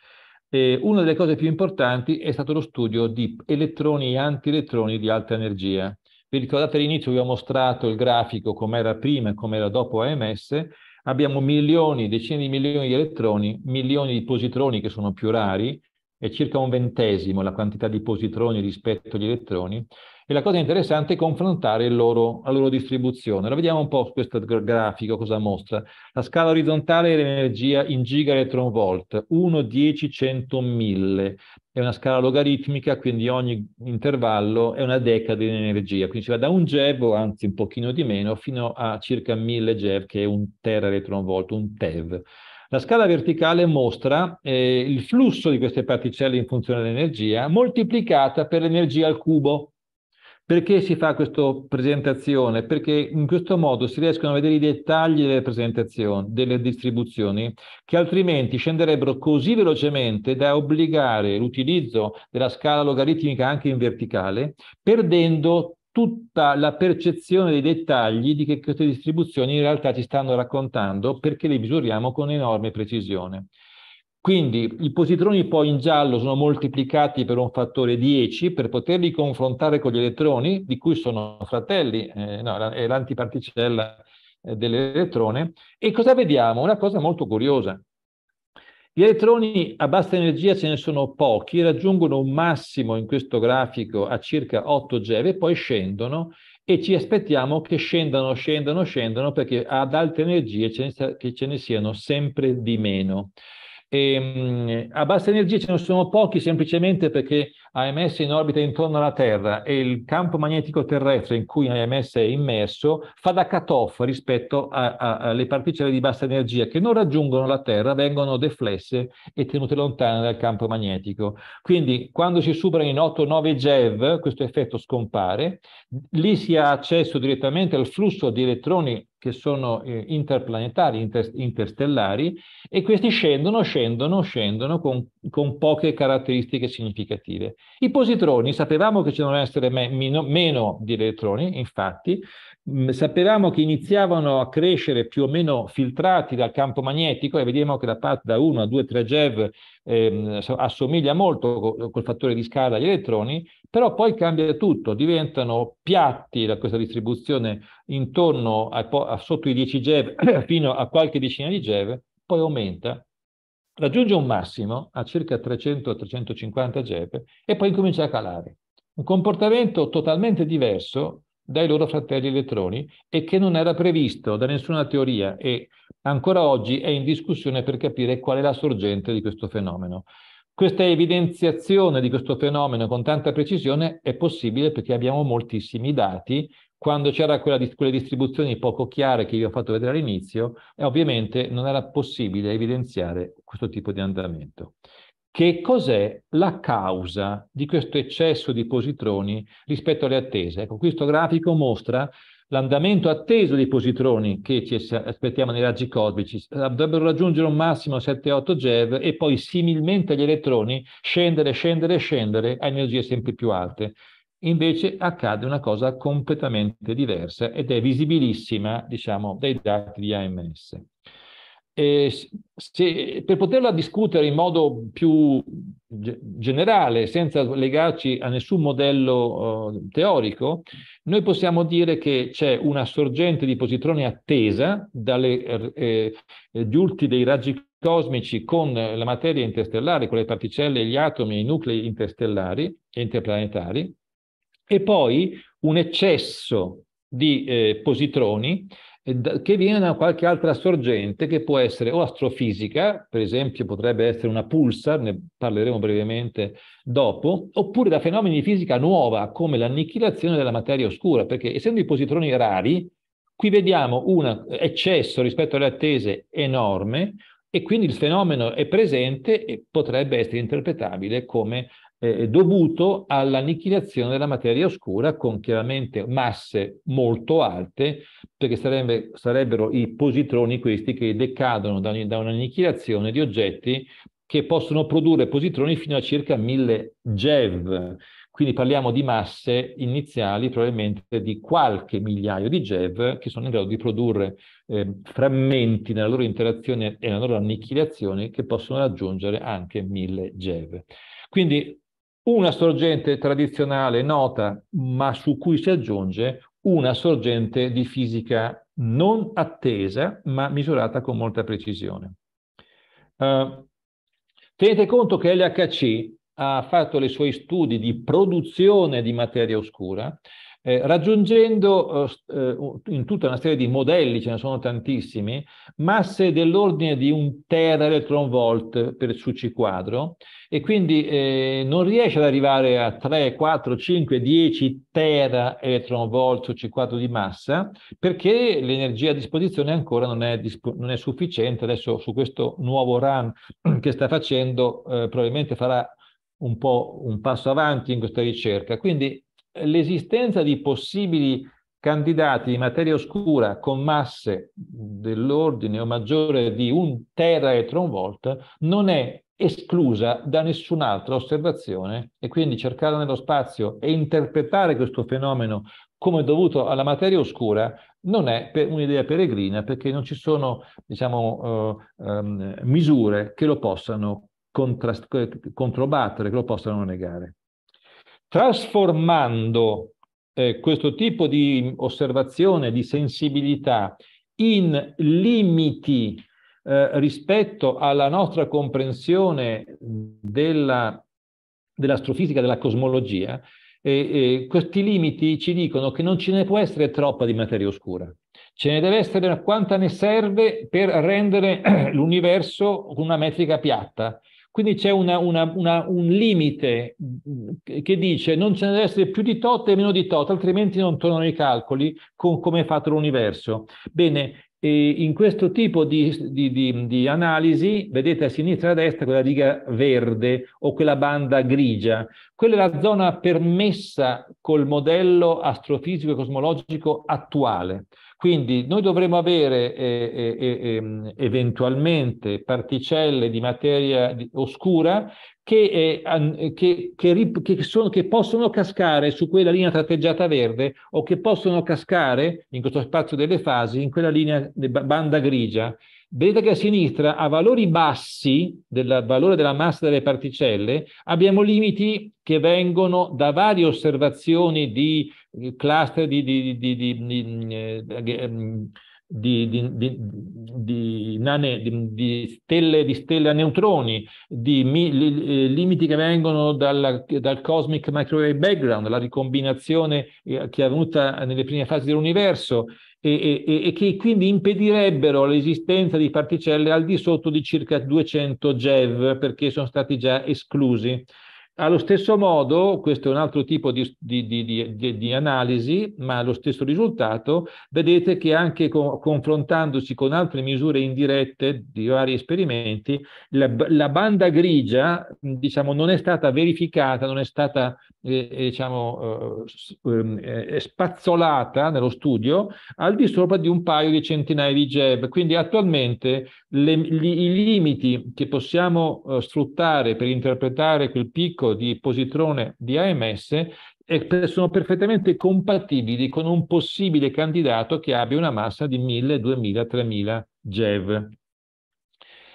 eh, una delle cose più importanti è stato lo studio di elettroni e antielettroni di alta energia. Vi ricordate all'inizio vi ho mostrato il grafico com'era prima e com'era dopo AMS, abbiamo milioni, decine di milioni di elettroni, milioni di positroni che sono più rari, è circa un ventesimo la quantità di positroni rispetto agli elettroni, e la cosa interessante è confrontare loro, la loro distribuzione. La vediamo un po' questo grafico cosa mostra. La scala orizzontale è l'energia in giga electron volt, 1, 10, 100, 1000. È una scala logaritmica, quindi ogni intervallo è una decade di energia. Quindi si va da un GeV, o anzi un pochino di meno, fino a circa 1000 GeV, che è un tera electron volt, un TeV. La scala verticale mostra eh, il flusso di queste particelle in funzione dell'energia moltiplicata per l'energia al cubo, perché si fa questa presentazione? Perché in questo modo si riescono a vedere i dettagli delle presentazioni, delle distribuzioni, che altrimenti scenderebbero così velocemente da obbligare l'utilizzo della scala logaritmica anche in verticale, perdendo tutta la percezione dei dettagli di che queste distribuzioni in realtà ci stanno raccontando perché le misuriamo con enorme precisione. Quindi i positroni poi in giallo sono moltiplicati per un fattore 10 per poterli confrontare con gli elettroni, di cui sono fratelli, eh, no, è l'antiparticella eh, dell'elettrone. E cosa vediamo? Una cosa molto curiosa. Gli elettroni a bassa energia ce ne sono pochi, raggiungono un massimo in questo grafico a circa 8 GeV e poi scendono e ci aspettiamo che scendano, scendano, scendano perché ad alte energie ce ne, ce ne siano sempre di meno. E, mm, a bassa energia ce ne sono pochi semplicemente perché ha emesso in orbita intorno alla Terra e il campo magnetico terrestre in cui AMS è immerso fa da cut-off rispetto alle particelle di bassa energia che non raggiungono la Terra, vengono deflesse e tenute lontane dal campo magnetico. Quindi quando si superano in 8-9 GeV, questo effetto scompare, lì si ha accesso direttamente al flusso di elettroni che sono eh, interplanetari, inter, interstellari, e questi scendono, scendono, scendono con, con poche caratteristiche significative. I positroni, sapevamo che ci devono essere me, meno, meno, di elettroni, infatti, mh, mm, sapevamo che iniziavano a crescere più o meno filtrati dal campo magnetico e vediamo che la parte da 1 a 2, 3 GeV ehm, assomiglia molto col, col fattore di scala agli elettroni, però poi cambia tutto, diventano piatti da questa distribuzione intorno a, a sotto i 10 GeV (clears throat) fino a qualche decina di GeV, poi aumenta raggiunge un massimo a circa 300-350 GEP e poi comincia a calare. Un comportamento totalmente diverso dai loro fratelli elettroni e che non era previsto da nessuna teoria e ancora oggi è in discussione per capire qual è la sorgente di questo fenomeno. Questa evidenziazione di questo fenomeno con tanta precisione è possibile perché abbiamo moltissimi dati quando c'era quelle distribuzioni poco chiare che vi ho fatto vedere all'inizio, eh, ovviamente non era possibile evidenziare questo tipo di andamento. Che cos'è la causa di questo eccesso di positroni rispetto alle attese? Ecco, questo grafico mostra l'andamento atteso dei positroni che ci aspettiamo nei raggi cosmici dovrebbero raggiungere un massimo 7-8 GeV e poi similmente agli elettroni scendere, scendere, scendere a energie sempre più alte. Invece accade una cosa completamente diversa ed è visibilissima, diciamo, dai dati di AMS. Se, per poterla discutere in modo più generale, senza legarci a nessun modello uh, teorico, noi possiamo dire che c'è una sorgente di positroni attesa dalle eh, eh giulti dei raggi cosmici con la materia interstellare, con le particelle, gli atomi, i nuclei interstellari e interplanetari, e poi un eccesso di eh, positroni eh, che viene da qualche altra sorgente che può essere o astrofisica, per esempio potrebbe essere una pulsar, ne parleremo brevemente dopo, oppure da fenomeni di fisica nuova come l'annichilazione della materia oscura, perché essendo i positroni rari, qui vediamo un eccesso rispetto alle attese enorme e quindi il fenomeno è presente e potrebbe essere interpretabile come eh, dovuto all'annichilazione della materia oscura con chiaramente masse molto alte, perché sarebbe, sarebbero i positroni questi che decadono da, da un'annichilazione di oggetti che possono produrre positroni fino a circa 1000 GeV. Quindi parliamo di masse iniziali probabilmente di qualche migliaio di GeV che sono in grado di produrre eh, frammenti nella loro interazione e nella loro annichilazione che possono raggiungere anche 1000 GeV. Quindi una sorgente tradizionale nota, ma su cui si aggiunge una sorgente di fisica non attesa, ma misurata con molta precisione. Uh, tenete conto che LHC ha fatto i suoi studi di produzione di materia oscura eh, raggiungendo eh, eh in tutta una serie di modelli, ce ne sono tantissimi, masse dell'ordine di un tera electron volt per, su C quadro e quindi eh, non riesce ad arrivare a 3, 4, 5, 10 tera electron volt su C quadro di massa perché l'energia a disposizione ancora non è, non è, sufficiente. Adesso su questo nuovo run (clears throat) che sta facendo eh, probabilmente farà un po' un passo avanti in questa ricerca. Quindi l'esistenza di possibili candidati di materia oscura con masse dell'ordine o maggiore di un teraetronvolt non è esclusa da nessun'altra osservazione e quindi cercare nello spazio e interpretare questo fenomeno come dovuto alla materia oscura non è per un'idea peregrina perché non ci sono diciamo, eh, eh, misure che lo possano eh, controbattere, che lo possano negare trasformando eh, questo tipo di osservazione, di sensibilità in limiti eh, rispetto alla nostra comprensione della, dell'astrofisica, della cosmologia, eh, questi limiti ci dicono che non ce ne può essere troppa di materia oscura. Ce ne deve essere quanta ne serve per rendere (clears throat) l'universo una metrica piatta, quindi c'è una, una, una, un limite che dice non ce ne deve essere più di tot e meno di tot, altrimenti non tornano i calcoli con come è fatto l'universo. Bene, e in questo tipo di, di, di, di, analisi, vedete a sinistra e a destra quella riga verde o quella banda grigia, quella è la zona permessa col modello astrofisico e cosmologico attuale. Quindi noi dovremo avere eh, eh, eh ehm, eventualmente particelle di materia oscura che, eh, che, che, che, sono, che, possono cascare su quella linea tratteggiata verde o che possono cascare in questo spazio delle fasi in quella linea banda grigia. Vedete che a sinistra, a valori bassi del valore della massa delle particelle, abbiamo limiti che vengono da varie osservazioni di cluster di, di, di, nane, di, stelle, di stelle a neutroni, di mi, li, limiti che vengono dalla, dal cosmic microwave background, la ricombinazione eh, che è avvenuta nelle prime fasi dell'universo, e, e, e, che quindi impedirebbero l'esistenza di particelle al di sotto di circa 200 GeV perché sono stati già esclusi. Allo stesso modo, questo è un altro tipo di, di, di, di analisi, ma lo stesso risultato, vedete che anche co confrontandosi con altre misure indirette di vari esperimenti, la, la banda grigia diciamo, non è stata verificata, non è stata eh, eh diciamo, eh, ehm, eh, spazzolata nello studio al di sopra di un paio di centinaia di jab. Quindi attualmente le, gli, i limiti che possiamo eh, sfruttare per interpretare quel piccolo picco di positrone di AMS sono perfettamente compatibili con un possibile candidato che abbia una massa di 1000, 2000, 3000 GeV.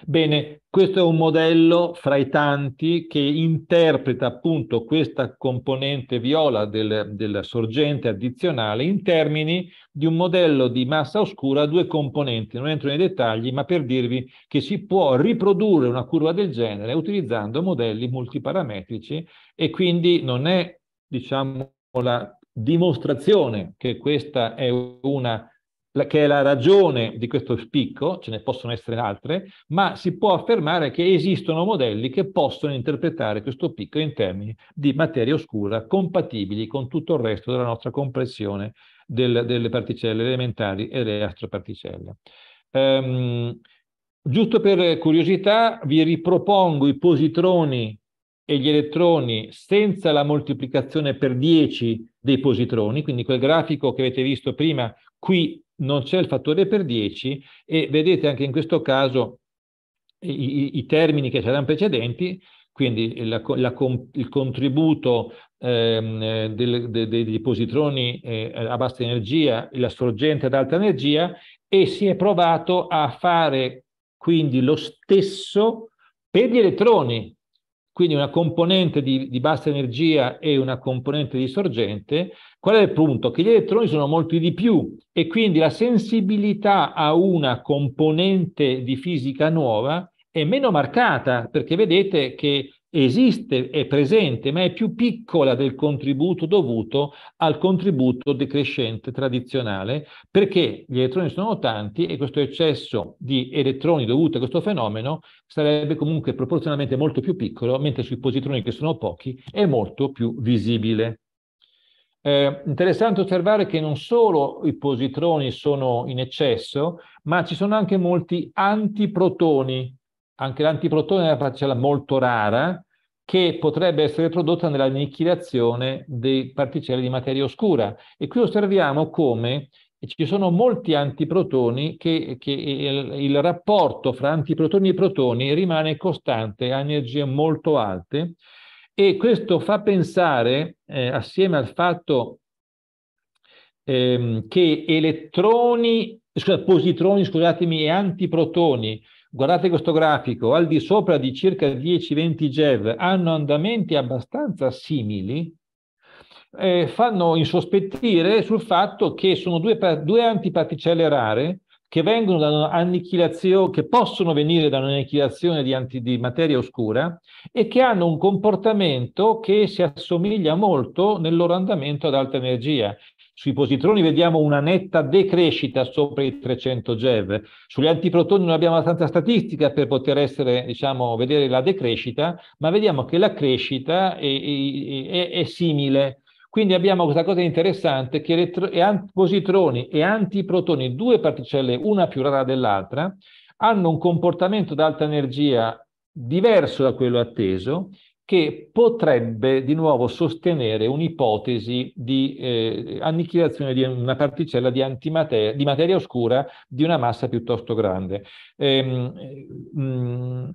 Bene, questo è un modello fra i tanti che interpreta appunto questa componente viola del, della sorgente addizionale in termini di un modello di massa oscura a due componenti. Non entro nei dettagli, ma per dirvi che si può riprodurre una curva del genere utilizzando modelli multiparametrici e quindi non è, diciamo, la dimostrazione che questa è una che è la ragione di questo spicco, ce ne possono essere altre, ma si può affermare che esistono modelli che possono interpretare questo picco in termini di materia oscura compatibili con tutto il resto della nostra compressione del, delle particelle elementari e delle astroparticelle. Um, giusto per curiosità, vi ripropongo i positroni e gli elettroni senza la moltiplicazione per 10 dei positroni, quindi quel grafico che avete visto prima qui non c'è il fattore per 10 e vedete anche in questo caso i, i termini che c'erano precedenti, quindi la, la, il contributo ehm, del, de, degli positroni eh, a bassa energia, e la sorgente ad alta energia e si è provato a fare quindi lo stesso per gli elettroni, quindi una componente di, di, bassa energia e una componente di sorgente, qual è il punto? Che gli elettroni sono molti di più e quindi la sensibilità a una componente di fisica nuova è meno marcata, perché vedete che esiste, è presente, ma è più piccola del contributo dovuto al contributo decrescente tradizionale, perché gli elettroni sono tanti e questo eccesso di elettroni dovuto a questo fenomeno sarebbe comunque proporzionalmente molto più piccolo, mentre sui positroni che sono pochi è molto più visibile. Eh, interessante osservare che non solo i positroni sono in eccesso, ma ci sono anche molti antiprotoni anche l'antiprotone è una particella molto rara che potrebbe essere prodotta nell'annichilazione di particelle di materia oscura. E qui osserviamo come ci sono molti antiprotoni che, che il, il, rapporto fra antiprotoni e protoni rimane costante a energie molto alte e questo fa pensare, eh, assieme al fatto ehm, che elettroni, scusate, positroni, scusatemi, e antiprotoni guardate questo grafico, al di sopra di circa 10-20 GeV hanno andamenti abbastanza simili, eh, fanno insospettire sul fatto che sono due, due antiparticelle rare che, che possono venire da un'annichilazione di, di materia oscura e che hanno un comportamento che si assomiglia molto nel loro andamento ad alta energia. Sui positroni vediamo una netta decrescita sopra i 300 GeV. Sugli antiprotoni non abbiamo abbastanza statistica per poter essere, diciamo, vedere la decrescita, ma vediamo che la crescita è, è, è simile. Quindi abbiamo questa cosa interessante che positroni e antiprotoni, due particelle, una più rara dell'altra, hanno un comportamento ad alta energia diverso da quello atteso che potrebbe di nuovo sostenere un'ipotesi di eh, annichilazione di una particella di, antimater- di materia oscura di una massa piuttosto grande. E, ehm, mm,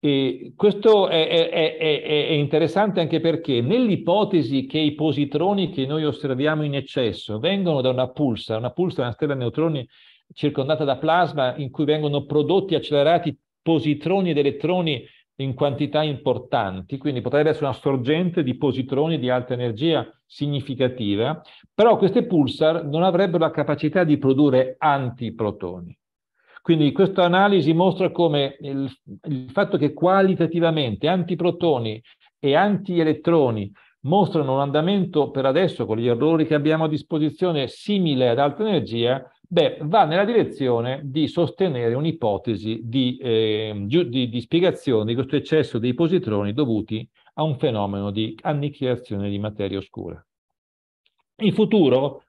e questo è, è, è, è, interessante anche perché nell'ipotesi che i positroni che noi osserviamo in eccesso vengono da una pulsa, una pulsa è una stella di neutroni circondata da plasma in cui vengono prodotti accelerati positroni ed elettroni in quantità importanti, quindi potrebbe essere una sorgente di positroni di alta energia significativa, però queste pulsar non avrebbero la capacità di produrre antiprotoni. Quindi questa analisi mostra come il, il fatto che qualitativamente antiprotoni e antielettroni mostrano un andamento per adesso con gli errori che abbiamo a disposizione simile ad alta energia Beh, va nella direzione di sostenere un'ipotesi di, eh, di, di, spiegazione di questo eccesso dei positroni dovuti a un fenomeno di annichilazione di materia oscura. In futuro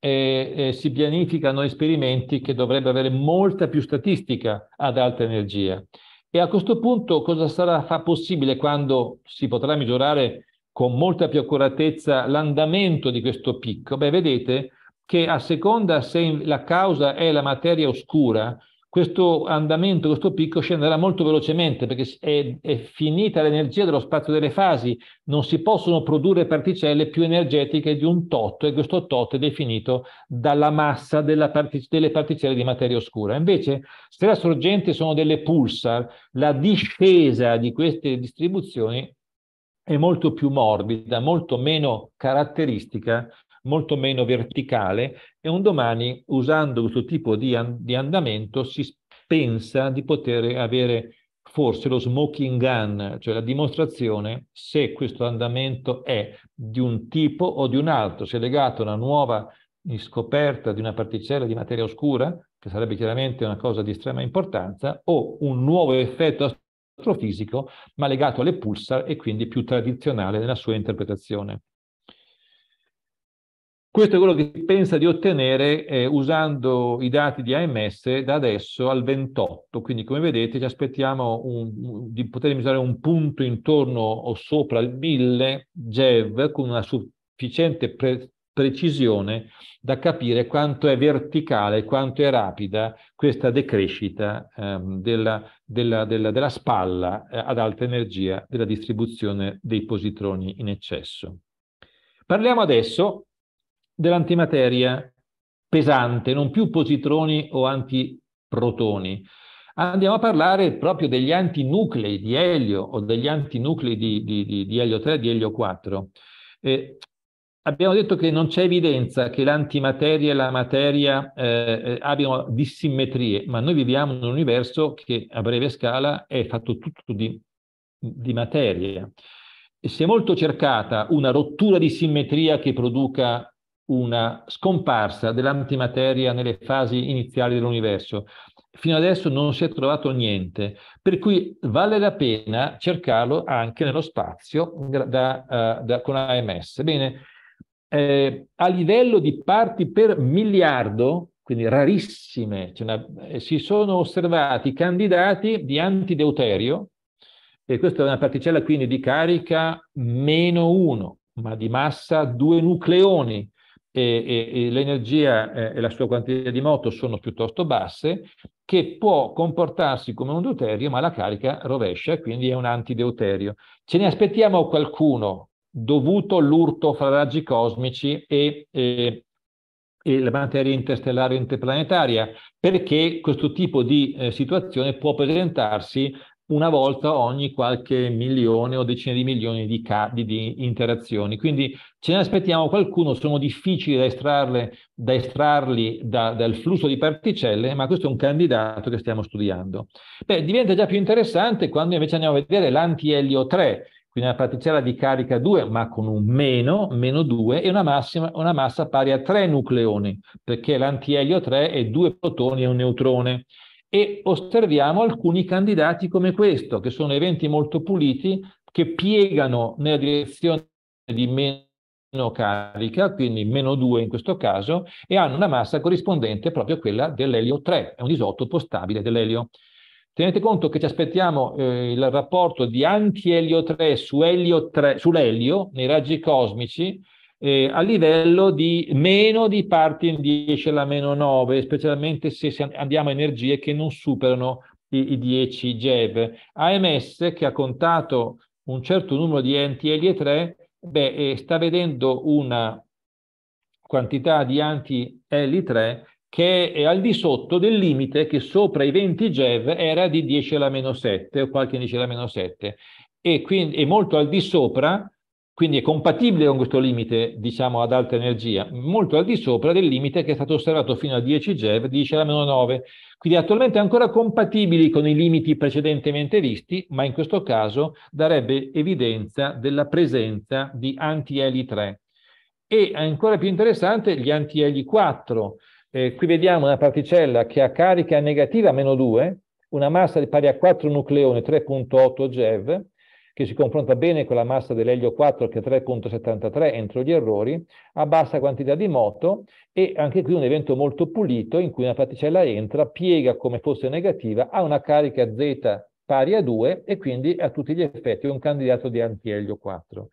eh, eh, si pianificano esperimenti che dovrebbero avere molta più statistica ad alta energia. E a questo punto cosa sarà possibile quando si potrà misurare con molta più accuratezza l'andamento di questo picco? Beh, vedete, che a seconda se la causa è la materia oscura, questo andamento, questo picco scenderà molto velocemente perché è, è, finita l'energia dello spazio delle fasi, non si possono produrre particelle più energetiche di un tot e questo tot è definito dalla massa partic- delle particelle di materia oscura. Invece se la sorgente sono delle pulsar, la discesa di queste distribuzioni è molto più morbida, molto meno caratteristica molto meno verticale e un domani usando questo tipo di, and di andamento si pensa di poter avere forse lo smoking gun, cioè la dimostrazione se questo andamento è di un tipo o di un altro, se è legato a una nuova scoperta di una particella di materia oscura, che sarebbe chiaramente una cosa di estrema importanza, o un nuovo effetto astrofisico, ma legato alle pulsar e quindi più tradizionale nella sua interpretazione. Questo è quello che pensa di ottenere eh, usando i dati di AMS da adesso al 28. Quindi, come vedete, ci aspettiamo un, di poter misurare un punto intorno o sopra il 1000 GEV con una sufficiente pre precisione da capire quanto è verticale, quanto è rapida questa decrescita ehm, della, della, della, della, spalla eh, ad alta energia della distribuzione dei positroni in eccesso. Parliamo adesso dell'antimateria pesante, non più positroni o antiprotoni. Andiamo a parlare proprio degli antinuclei di elio o degli antinuclei di, di, di elio 3, di elio 4. Eh, abbiamo detto che non c'è evidenza che l'antimateria e la materia eh, eh, abbiano dissimmetrie, ma noi viviamo in un universo che a breve scala è fatto tutto di, di materia. E si è molto cercata una rottura di simmetria che produca una scomparsa dell'antimateria nelle fasi iniziali dell'universo. Fino adesso non si è trovato niente, per cui vale la pena cercarlo anche nello spazio da, uh, da, con AMS. Bene, eh, a livello di parti per miliardo, quindi rarissime, una, eh, si sono osservati candidati di antideuterio, e questa è una particella quindi di carica meno uno, ma di massa due nucleoni, e, e l'energia eh, e la sua quantità di moto sono piuttosto basse, che può comportarsi come un deuterio, ma la carica rovescia, quindi è un antideuterio. Ce ne aspettiamo qualcuno dovuto all'urto fra raggi cosmici e, e, e, la materia interstellare interplanetaria, perché questo tipo di eh, situazione può presentarsi una volta ogni qualche milione o decine di milioni di, ca- di, di interazioni. Quindi ce ne aspettiamo qualcuno, sono difficili da, estrarle, da estrarli da, dal flusso di particelle, ma questo è un candidato che stiamo studiando. Beh, diventa già più interessante quando invece andiamo a vedere l'antielio 3, quindi una particella di carica 2, ma con un meno, meno 2, e una, massima, una massa pari a 3 nucleoni, perché l'antielio 3 è due protoni e un neutrone e osserviamo alcuni candidati come questo, che sono eventi molto puliti, che piegano nella direzione di meno carica, quindi meno 2 in questo caso, e hanno una massa corrispondente proprio a quella dell'elio 3, è un isotopo stabile dell'elio. Tenete conto che ci aspettiamo eh, il rapporto di antielio 3 sull'elio nei raggi cosmici, eh, a livello di meno di parti in 10 alla meno 9, specialmente se andiamo a energie che non superano i, i 10 GeV. AMS, che ha contato un certo numero di anti Elie 3 beh, eh, sta vedendo una quantità di anti Elie 3 che è al di sotto del limite che sopra i 20 GeV era di 10 alla meno 7 o qualche 10 alla meno 7 e quindi è molto al di sopra quindi è compatibile con questo limite, diciamo, ad alta energia, molto al di sopra del limite che è stato osservato fino a 10 GeV, 10 alla meno 9. Quindi attualmente è ancora compatibile con i limiti precedentemente visti, ma in questo caso darebbe evidenza della presenza di antieli 3. E ancora più interessante, gli antieli 4. Eh, qui vediamo una particella che ha carica negativa a meno 2, una massa pari a 4 nucleoni, 3.8 GeV, che si confronta bene con la massa dell'elio 4 che è 3.73 entro gli errori, a bassa quantità di moto e anche qui un evento molto pulito in cui una particella entra, piega come fosse negativa, ha una carica Z pari a 2 e quindi a tutti gli effetti è un candidato di antielio 4.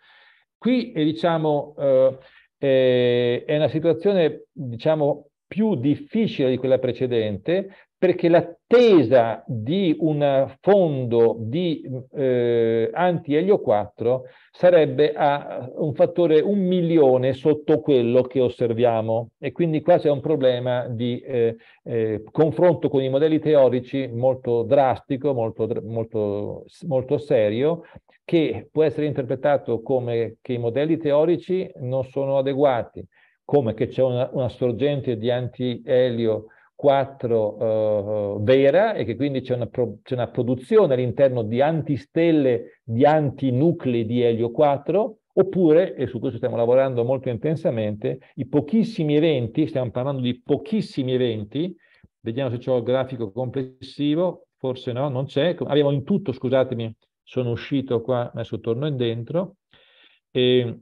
Qui è, eh, diciamo, eh, eh, è una situazione diciamo, più difficile di quella precedente perché l'attesa di un fondo di eh, anti-elio 4 sarebbe a un fattore un milione sotto quello che osserviamo e quindi qua c'è un problema di eh, eh, confronto con i modelli teorici molto drastico, molto, molto, molto serio, che può essere interpretato come che i modelli teorici non sono adeguati, come che c'è una, una sorgente di anti-elio 4 uh, eh, eh, vera e che quindi c'è una, pro, c'è una produzione all'interno di antistelle, di antinuclei di elio 4, oppure, e su questo stiamo lavorando molto intensamente, i pochissimi eventi, stiamo parlando di pochissimi eventi, vediamo se c'è il grafico complessivo, forse no, non c'è, abbiamo in tutto, scusatemi, sono uscito qua, adesso torno in dentro, e,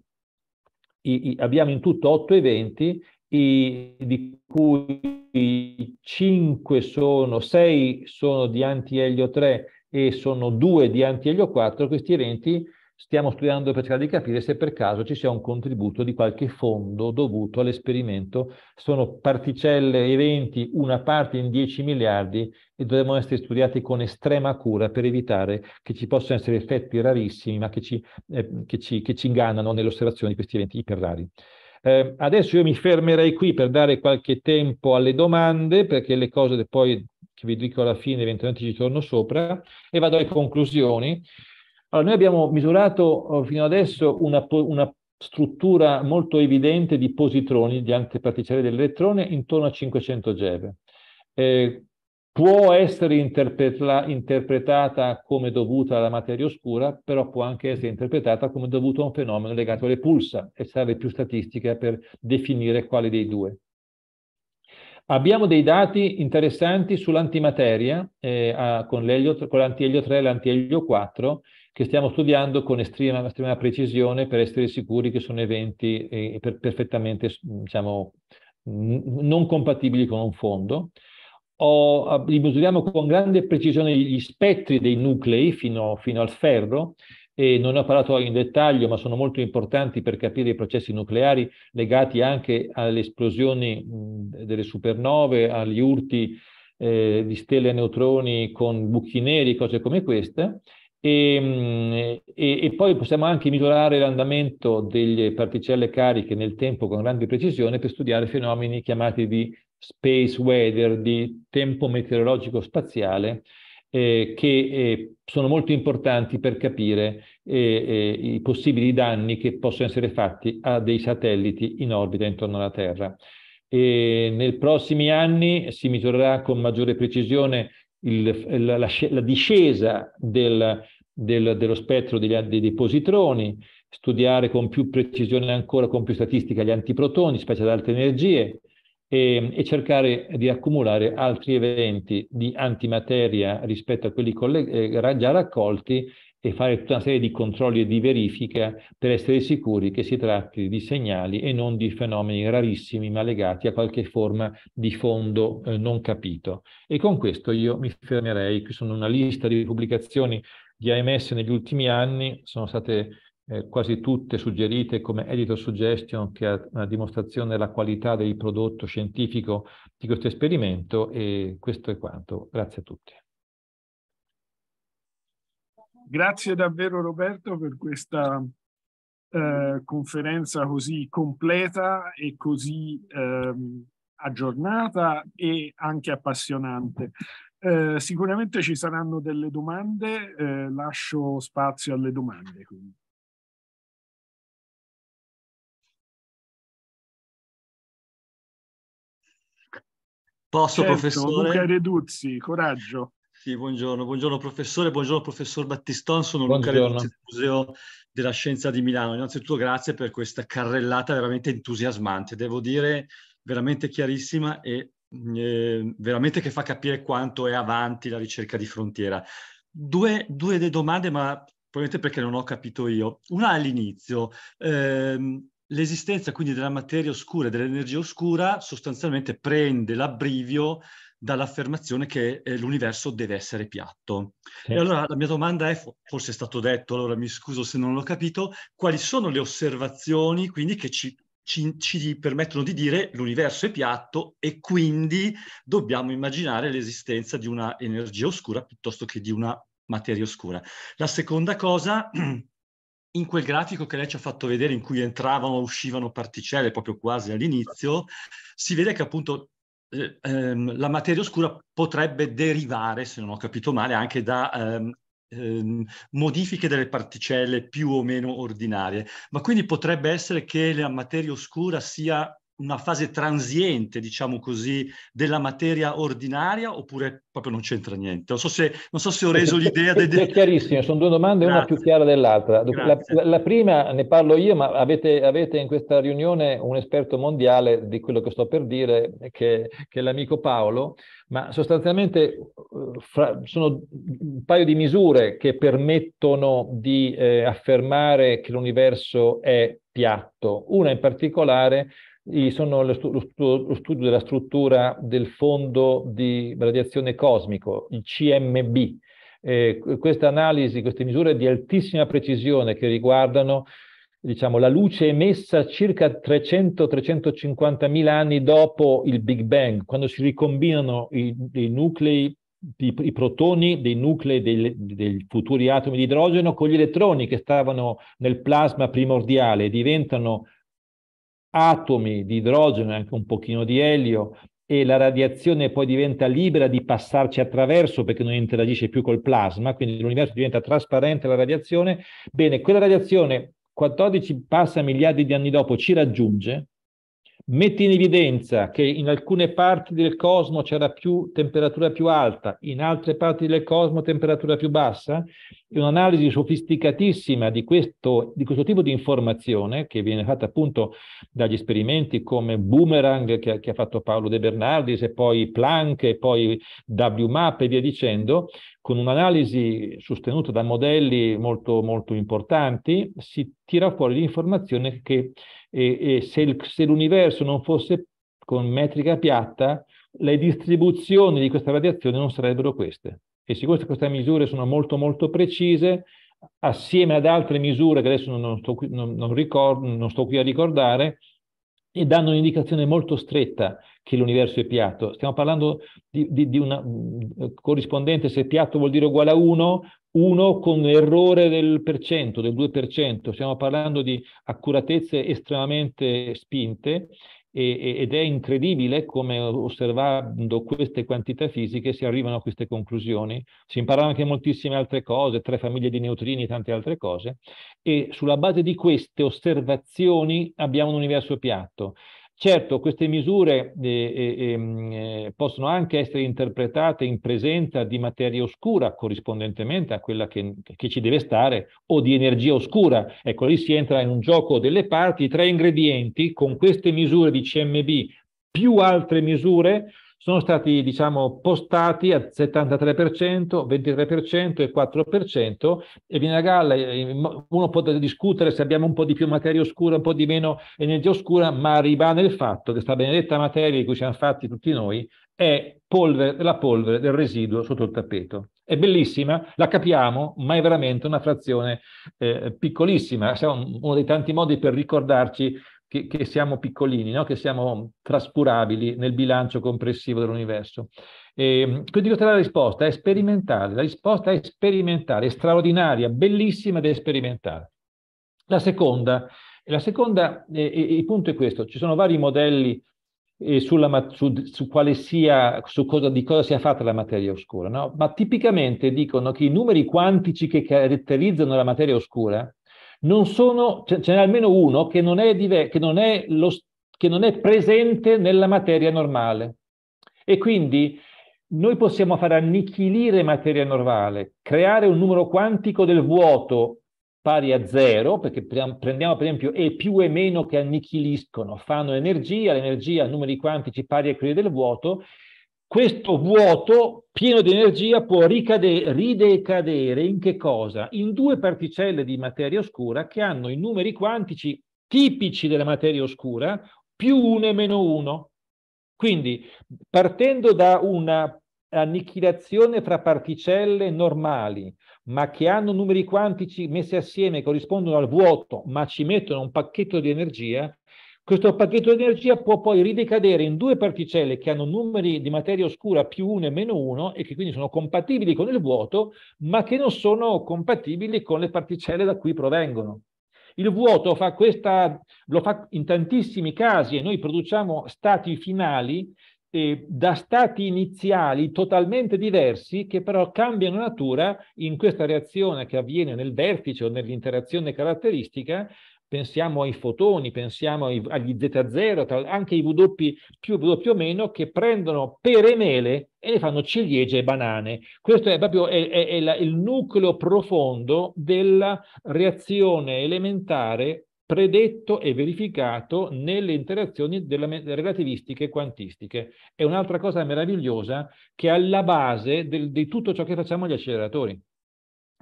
i, abbiamo in tutto otto eventi i, di cui 5 sono, 6 sono di anti-elio 3 e sono 2 di anti-elio 4, questi eventi stiamo studiando per cercare di capire se per caso ci sia un contributo di qualche fondo dovuto all'esperimento. Sono particelle, eventi, una parte in 10 miliardi e dovremmo essere studiati con estrema cura per evitare che ci possano essere effetti rarissimi ma che ci, eh, che ci, che ci ingannano nell'osservazione di questi eventi iperrari. Eh, adesso io mi fermerei qui per dare qualche tempo alle domande, perché le cose poi che vi dico alla fine eventualmente ci torno sopra, e vado alle conclusioni. Allora, noi abbiamo misurato oh, fino adesso una, una struttura molto evidente di positroni, di antiparticelle dell'elettrone, intorno a 500 GeV. Eh, può essere interpreta, interpretata come dovuta alla materia oscura, però può anche essere interpretata come dovuta a un fenomeno legato alle pulsa e serve più statistica per definire quale dei due. Abbiamo dei dati interessanti sull'antimateria eh, con, l'anti-elio 3 e lanti 4 che stiamo studiando con estrema, estrema, precisione per essere sicuri che sono eventi eh, per, perfettamente diciamo, non compatibili con un fondo o misuriamo con grande precisione gli spettri dei nuclei fino, fino al ferro, e non ho parlato in dettaglio, ma sono molto importanti per capire i processi nucleari legati anche alle esplosioni delle supernove, agli urti eh, di stelle e neutroni con buchi neri, cose come queste. E, e, e, poi possiamo anche misurare l'andamento delle particelle cariche nel tempo con grande precisione per studiare fenomeni chiamati di space weather, di tempo meteorologico spaziale, eh, che eh, sono molto importanti per capire eh, eh, i possibili danni che possono essere fatti a dei satelliti in orbita intorno alla Terra. E nei prossimi anni si misurerà con maggiore precisione il, la, la, la, discesa del, del, dello spettro degli, dei, positroni, studiare con più precisione ancora, con più statistica, gli antiprotoni, specie ad alte energie, e, ehm, e cercare di accumulare altri eventi di antimateria rispetto a quelli eh, già raccolti e fare tutta una serie di controlli e di verifica per essere sicuri che si tratti di segnali e non di fenomeni rarissimi ma legati a qualche forma di fondo eh, non capito. E con questo io mi fermerei, qui sono una lista di pubblicazioni di AMS negli ultimi anni, sono state eh, quasi tutte suggerite come editor suggestion che è una dimostrazione della qualità del prodotto scientifico di questo esperimento e questo è quanto. Grazie a tutti. Grazie davvero Roberto per questa eh, conferenza così completa e così eh, aggiornata e anche appassionante. Eh, sicuramente ci saranno delle domande, eh, lascio spazio alle domande. Quindi. Posso, certo, professore? Luca Reduzzi, coraggio. Sì, buongiorno, buongiorno professore, buongiorno professor Battiston, sono buongiorno. Luca Reduzzi del Museo della Scienza di Milano. Innanzitutto grazie per questa carrellata veramente entusiasmante, devo dire veramente chiarissima e eh, veramente che fa capire quanto è avanti la ricerca di frontiera. Due, due domande, ma probabilmente perché non ho capito io. Una all'inizio. Ehm, l'esistenza quindi della materia oscura e dell'energia oscura sostanzialmente prende l'abbrivio dall'affermazione che eh, l'universo deve essere piatto. Sì. E allora la mia domanda è, forse è stato detto, allora mi scuso se non l'ho capito, quali sono le osservazioni quindi che ci, ci, ci permettono di dire l'universo è piatto e quindi dobbiamo immaginare l'esistenza di una energia oscura piuttosto che di una materia oscura. La seconda cosa (clears throat) in quel grafico che lei ci ha fatto vedere in cui entravano e uscivano particelle proprio quasi all'inizio, si vede che appunto eh, ehm, la materia oscura potrebbe derivare, se non ho capito male, anche da ehm, ehm, modifiche delle particelle più o meno ordinarie. Ma quindi potrebbe essere che la materia oscura sia una fase transiente, diciamo così, della materia ordinaria oppure proprio non c'entra niente? Non so se, non so se ho reso l'idea. (laughs) È chiarissimo, sono due domande, Grazie. una più chiara dell'altra. La, la, la, prima ne parlo io, ma avete, avete, in questa riunione un esperto mondiale di quello che sto per dire, che, che è l'amico Paolo, ma sostanzialmente eh, fra, sono un paio di misure che permettono di eh, affermare che l'universo è piatto. Una in particolare sono lo, stu- lo, stu- lo, studio della struttura del fondo di radiazione cosmico, il CMB. Eh, questa analisi, queste misure di altissima precisione che riguardano diciamo, la luce emessa circa 300-350 mila anni dopo il Big Bang, quando si ricombinano i, i nuclei i, i, protoni dei nuclei dei, dei, futuri atomi di idrogeno con gli elettroni che stavano nel plasma primordiale e diventano atomi di idrogeno e anche un pochino di elio e la radiazione poi diventa libera di passarci attraverso perché non interagisce più col plasma, quindi l'universo diventa trasparente la radiazione, bene, quella radiazione 14 passa miliardi di anni dopo ci raggiunge, mette in evidenza che in alcune parti del cosmo c'era più temperatura più alta, in altre parti del cosmo temperatura più bassa, un'analisi sofisticatissima di questo, di questo, tipo di informazione che viene fatta appunto dagli esperimenti come Boomerang che, che ha fatto Paolo De Bernardis e poi Planck e poi WMAP e via dicendo, con un'analisi sostenuta da modelli molto, molto importanti, si tira fuori l'informazione che eh, eh, se, il, se l'universo non fosse con metrica piatta, le distribuzioni di questa radiazione non sarebbero queste e siccome queste misure sono molto molto precise, assieme ad altre misure che adesso non sto, non, non ricordo, non sto qui a ricordare, e danno un'indicazione molto stretta che l'universo è piatto. Stiamo parlando di, di, di una corrispondente, se piatto vuol dire uguale a 1, 1 con errore del percento, del 2%. Stiamo parlando di accuratezze estremamente spinte ed è incredibile come osservando queste quantità fisiche si arrivano a queste conclusioni. Si imparano anche moltissime altre cose, tre famiglie di neutrini e tante altre cose, e sulla base di queste osservazioni abbiamo un universo piatto Certo, queste misure eh, eh, ehm, eh, possono anche essere interpretate in presenza di materia oscura, corrispondentemente a quella che, che, ci deve stare, o di energia oscura. Ecco, lì si entra in un gioco delle parti, tre ingredienti, con queste misure di CMB più altre misure, sono stati diciamo, postati al 73%, 23% e 4% e viene a galla, eh, uno può discutere se abbiamo un po' di più materia oscura, un po' di meno energia oscura, ma rimane il fatto che questa benedetta materia di cui siamo fatti tutti noi è polvere, la polvere del residuo sotto il tappeto. È bellissima, la capiamo, ma è veramente una frazione eh, piccolissima. È uno dei tanti modi per ricordarci che, che siamo piccolini, no? che siamo trascurabili nel bilancio complessivo dell'universo. E, ehm, quindi questa è la risposta, è sperimentale, la risposta è sperimentale, è straordinaria, bellissima ed è sperimentale. La seconda, la seconda eh, eh il punto è questo, ci sono vari modelli eh, sulla, su, su, quale sia, su cosa, di cosa sia fatta la materia oscura, no? ma tipicamente dicono che i numeri quantici che caratterizzano la materia oscura non sono, ce n'è almeno uno che non è, diver, che non è, lo, che non è presente nella materia normale. E quindi noi possiamo far annichilire materia normale, creare un numero quantico del vuoto pari a zero, perché prendiamo per esempio E più e meno che annichiliscono, fanno energia, l'energia a numeri quantici pari a quelli del vuoto, questo vuoto pieno di energia può ricadere, ridecadere in che cosa? In due particelle di materia oscura che hanno i numeri quantici tipici della materia oscura più 1 e meno 1. Quindi partendo da una annichilazione fra particelle normali, ma che hanno numeri quantici messi assieme che corrispondono al vuoto, ma ci mettono un pacchetto di energia, questo pacchetto di energia può poi ridecadere in due particelle che hanno numeri di materia oscura più 1 e meno 1 e che quindi sono compatibili con il vuoto, ma che non sono compatibili con le particelle da cui provengono. Il vuoto fa questa, lo fa in tantissimi casi e noi produciamo stati finali eh, da stati iniziali totalmente diversi che però cambiano natura in questa reazione che avviene nel vertice o nell'interazione caratteristica pensiamo ai fotoni, pensiamo ai, agli Z0, anche i W più, W o meno, che prendono pere e mele e le fanno ciliegie e banane. Questo è proprio è, è, è la, il nucleo profondo della reazione elementare predetto e verificato nelle interazioni relativistiche quantistiche. È un'altra cosa meravigliosa che è alla base del, di tutto ciò che facciamo agli acceleratori.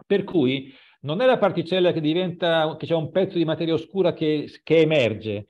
Per cui non è la particella che diventa, che c'è un pezzo di materia oscura che, che emerge,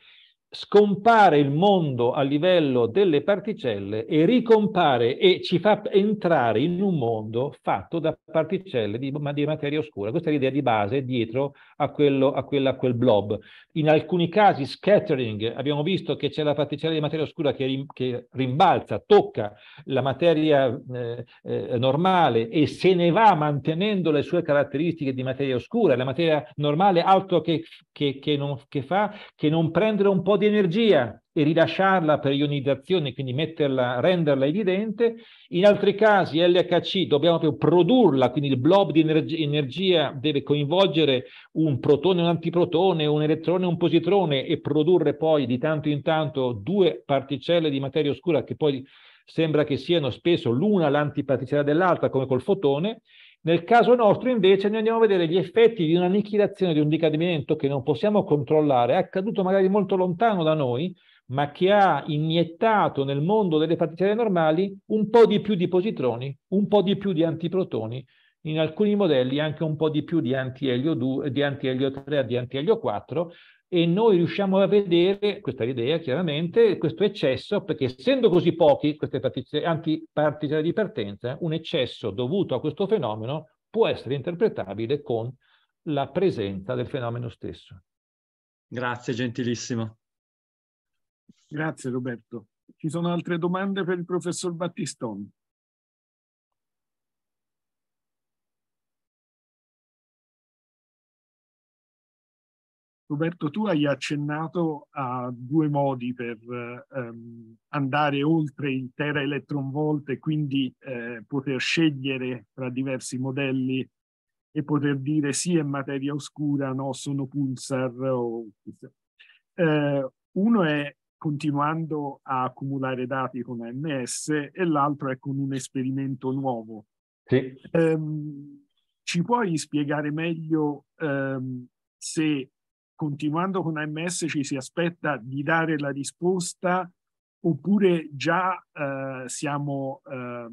scompare il mondo a livello delle particelle e ricompare e ci fa entrare in un mondo fatto da particelle di, di materia oscura. Questa è l'idea di base dietro a, quello, a, quella, a, quel blob. In alcuni casi scattering, abbiamo visto che c'è la particella di materia oscura che, rim, che rimbalza, tocca la materia eh, eh, normale e se ne va mantenendo le sue caratteristiche di materia oscura, la materia normale altro che, che, che non, fa che non prendere un po' di energia e rilasciarla per ionizzazione, quindi metterla, renderla evidente. In altri casi LHC dobbiamo proprio produrla, quindi il blob di energia, energia deve coinvolgere un protone, un antiprotone, un elettrone, un positrone e produrre poi di tanto in tanto due particelle di materia oscura che poi sembra che siano spesso l'una l'antiparticella dell'altra, come col fotone, nel caso nostro invece noi andiamo a vedere gli effetti di un'annichilazione, di un decadimento che non possiamo controllare, è accaduto magari molto lontano da noi, ma che ha iniettato nel mondo delle particelle normali un po' di più di positroni, un po' di più di antiprotoni, in alcuni modelli anche un po' di più di antielio 2, di antielio 3, di antielio 4, e noi riusciamo a vedere, questa è l'idea chiaramente, questo eccesso, perché essendo così pochi queste partigiani di partenza, eh, un eccesso dovuto a questo fenomeno può essere interpretabile con la presenza del fenomeno stesso. Grazie, gentilissimo. Grazie Roberto. Ci sono altre domande per il professor Battistoni? Roberto, tu hai accennato a due modi per ehm, andare oltre il tera electron volt e quindi eh, poter scegliere tra diversi modelli e poter dire sì è materia oscura, no, sono pulsar. O... Eh, uno è continuando a accumulare dati con AMS e l'altro è con un esperimento nuovo. Sì. Eh, ci puoi spiegare meglio ehm, se continuando con AMS ci si aspetta di dare la risposta oppure già eh, siamo eh,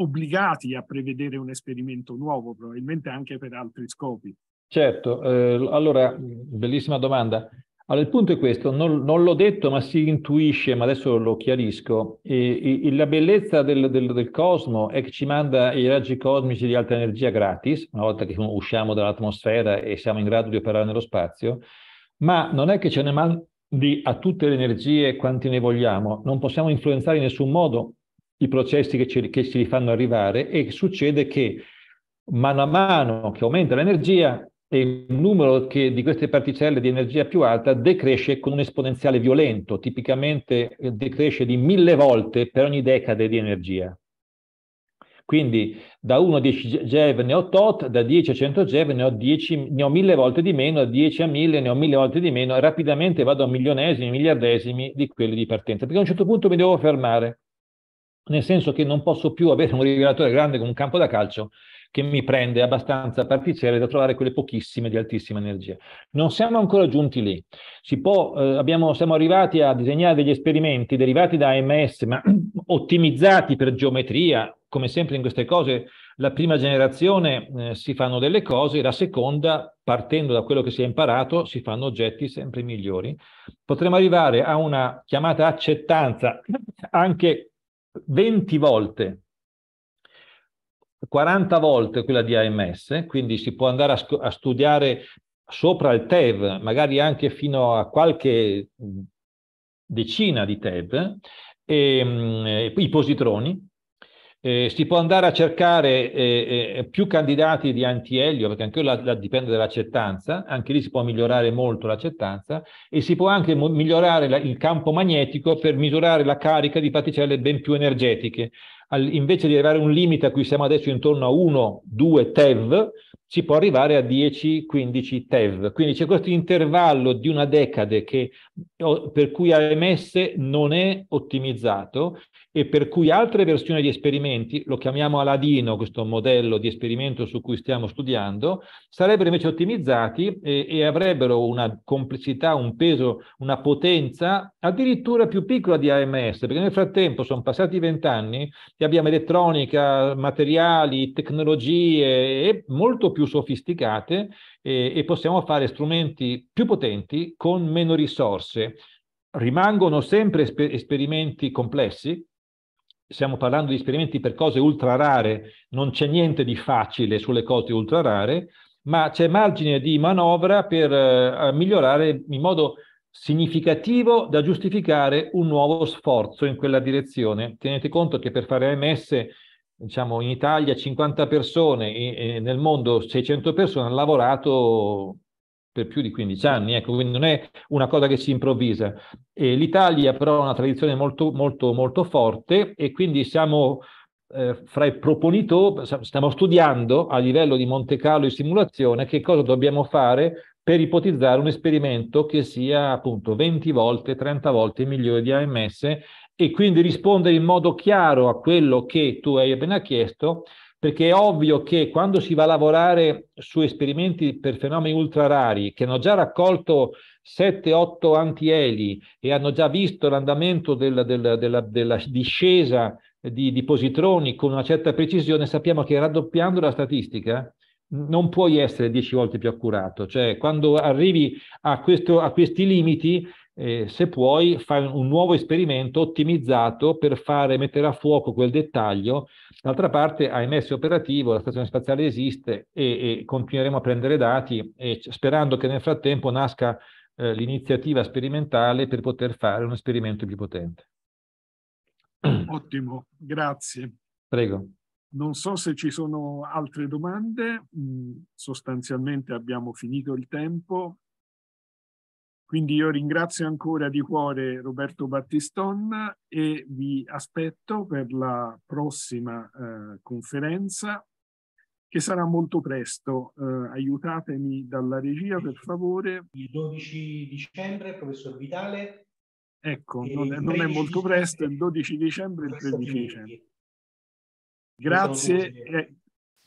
obbligati a prevedere un esperimento nuovo, probabilmente anche per altri scopi? Certo, eh, allora, bellissima domanda. Allora, il punto è questo, non, non l'ho detto ma si intuisce, ma adesso lo chiarisco, e, e, la bellezza del, del, del, cosmo è che ci manda i raggi cosmici di alta energia gratis, una volta che usciamo dall'atmosfera e siamo in grado di operare nello spazio, ma non è che ce ne mandi a tutte le energie quanti ne vogliamo, non possiamo influenzare in nessun modo i processi che ci, che ci fanno arrivare e succede che mano a mano che aumenta l'energia il numero che, di queste particelle di energia più alta decresce con un esponenziale violento, tipicamente eh, decresce di mille volte per ogni decade di energia. Quindi da 1 a 10 GeV ne ho tot, da 10 a 100 GeV ne ho, 10, ne ho 1000 volte di meno, da 10 a 1000 ne ho 1000 volte di meno e rapidamente vado a milionesimi, miliardesimi di quelli di partenza, perché a un certo punto mi devo fermare, nel senso che non posso più avere un rivelatore grande come un campo da calcio che mi prende abbastanza particelle da trovare quelle pochissime di altissima energia. Non siamo ancora giunti lì. Può, eh, abbiamo, siamo arrivati a disegnare degli esperimenti derivati da AMS, ma (clears throat) ottimizzati per geometria. Come sempre in queste cose, la prima generazione eh, si fanno delle cose, la seconda, partendo da quello che si è imparato, si fanno oggetti sempre migliori. Potremmo arrivare a una chiamata accettanza anche 20 volte 40 volte quella di AMS, quindi si può andare a, sc- a studiare sopra il TEV, magari anche fino a qualche decina di TEV, e, e ehm, i positroni. E eh, si può andare a cercare eh, eh, più candidati di antielio, perché anche la, la, dipende dall'accettanza, anche lì si può migliorare molto l'accettanza, e si può anche migliorare la, il campo magnetico per misurare la carica di particelle ben più energetiche al, invece di arrivare a un limite a cui siamo adesso intorno a 1, 2 TeV, si può arrivare a 10, 15 TeV. Quindi c'è questo intervallo di una decade che, per cui AMS non è ottimizzato e per cui altre versioni di esperimenti, lo chiamiamo Aladino, questo modello di esperimento su cui stiamo studiando, sarebbero invece ottimizzati e, e avrebbero una complessità, un peso, una potenza addirittura più piccola di AMS, perché nel frattempo sono passati vent'anni e abbiamo elettronica, materiali, tecnologie molto più sofisticate e, e possiamo fare strumenti più potenti con meno risorse. Rimangono sempre esper- esperimenti complessi, stiamo parlando di esperimenti per cose ultra rare, non c'è niente di facile sulle cose ultra rare, ma c'è margine di manovra per eh, migliorare in modo significativo da giustificare un nuovo sforzo in quella direzione. Tenete conto che per fare AMS, diciamo in Italia 50 persone e, nel mondo 600 persone hanno lavorato per più di 15 anni, ecco, quindi non è una cosa che si improvvisa. E L'Italia però ha una tradizione molto, molto, molto forte e quindi siamo eh, fra i proponitori, stiamo studiando a livello di Monte Carlo e simulazione che cosa dobbiamo fare per ipotizzare un esperimento che sia appunto 20 volte, 30 volte migliore di AMS e quindi rispondere in modo chiaro a quello che tu hai appena chiesto, perché è ovvio che quando si va a lavorare su esperimenti per fenomeni ultra rari che hanno già raccolto 7-8 antieli e hanno già visto l'andamento della, della, della, della discesa di, di positroni con una certa precisione, sappiamo che raddoppiando la statistica non puoi essere dieci volte più accurato, cioè quando arrivi a, questo, a questi limiti, eh, se puoi, fai un nuovo esperimento ottimizzato per fare, mettere a fuoco quel dettaglio. D'altra parte, AMS è operativo, la stazione spaziale esiste e, e continueremo a prendere dati e, sperando che nel frattempo nasca eh, l'iniziativa sperimentale per poter fare un esperimento più potente. (clears throat) Ottimo, grazie. Prego. Non so se ci sono altre domande, mm, sostanzialmente abbiamo finito il tempo, quindi io ringrazio ancora di cuore Roberto Battiston e vi aspetto per la prossima eh, conferenza che sarà molto presto. Eh, aiutatemi dalla regia per favore. Il 12 dicembre, professor Vitale. Ecco, non è, non è molto presto, il 12 dicembre e il 13 dicembre. Grazie e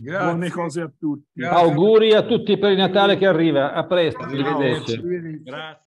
Grazie. buone cose a tutti. Grazie. Auguri a tutti per il Natale che arriva. A presto, arrivederci. Grazie.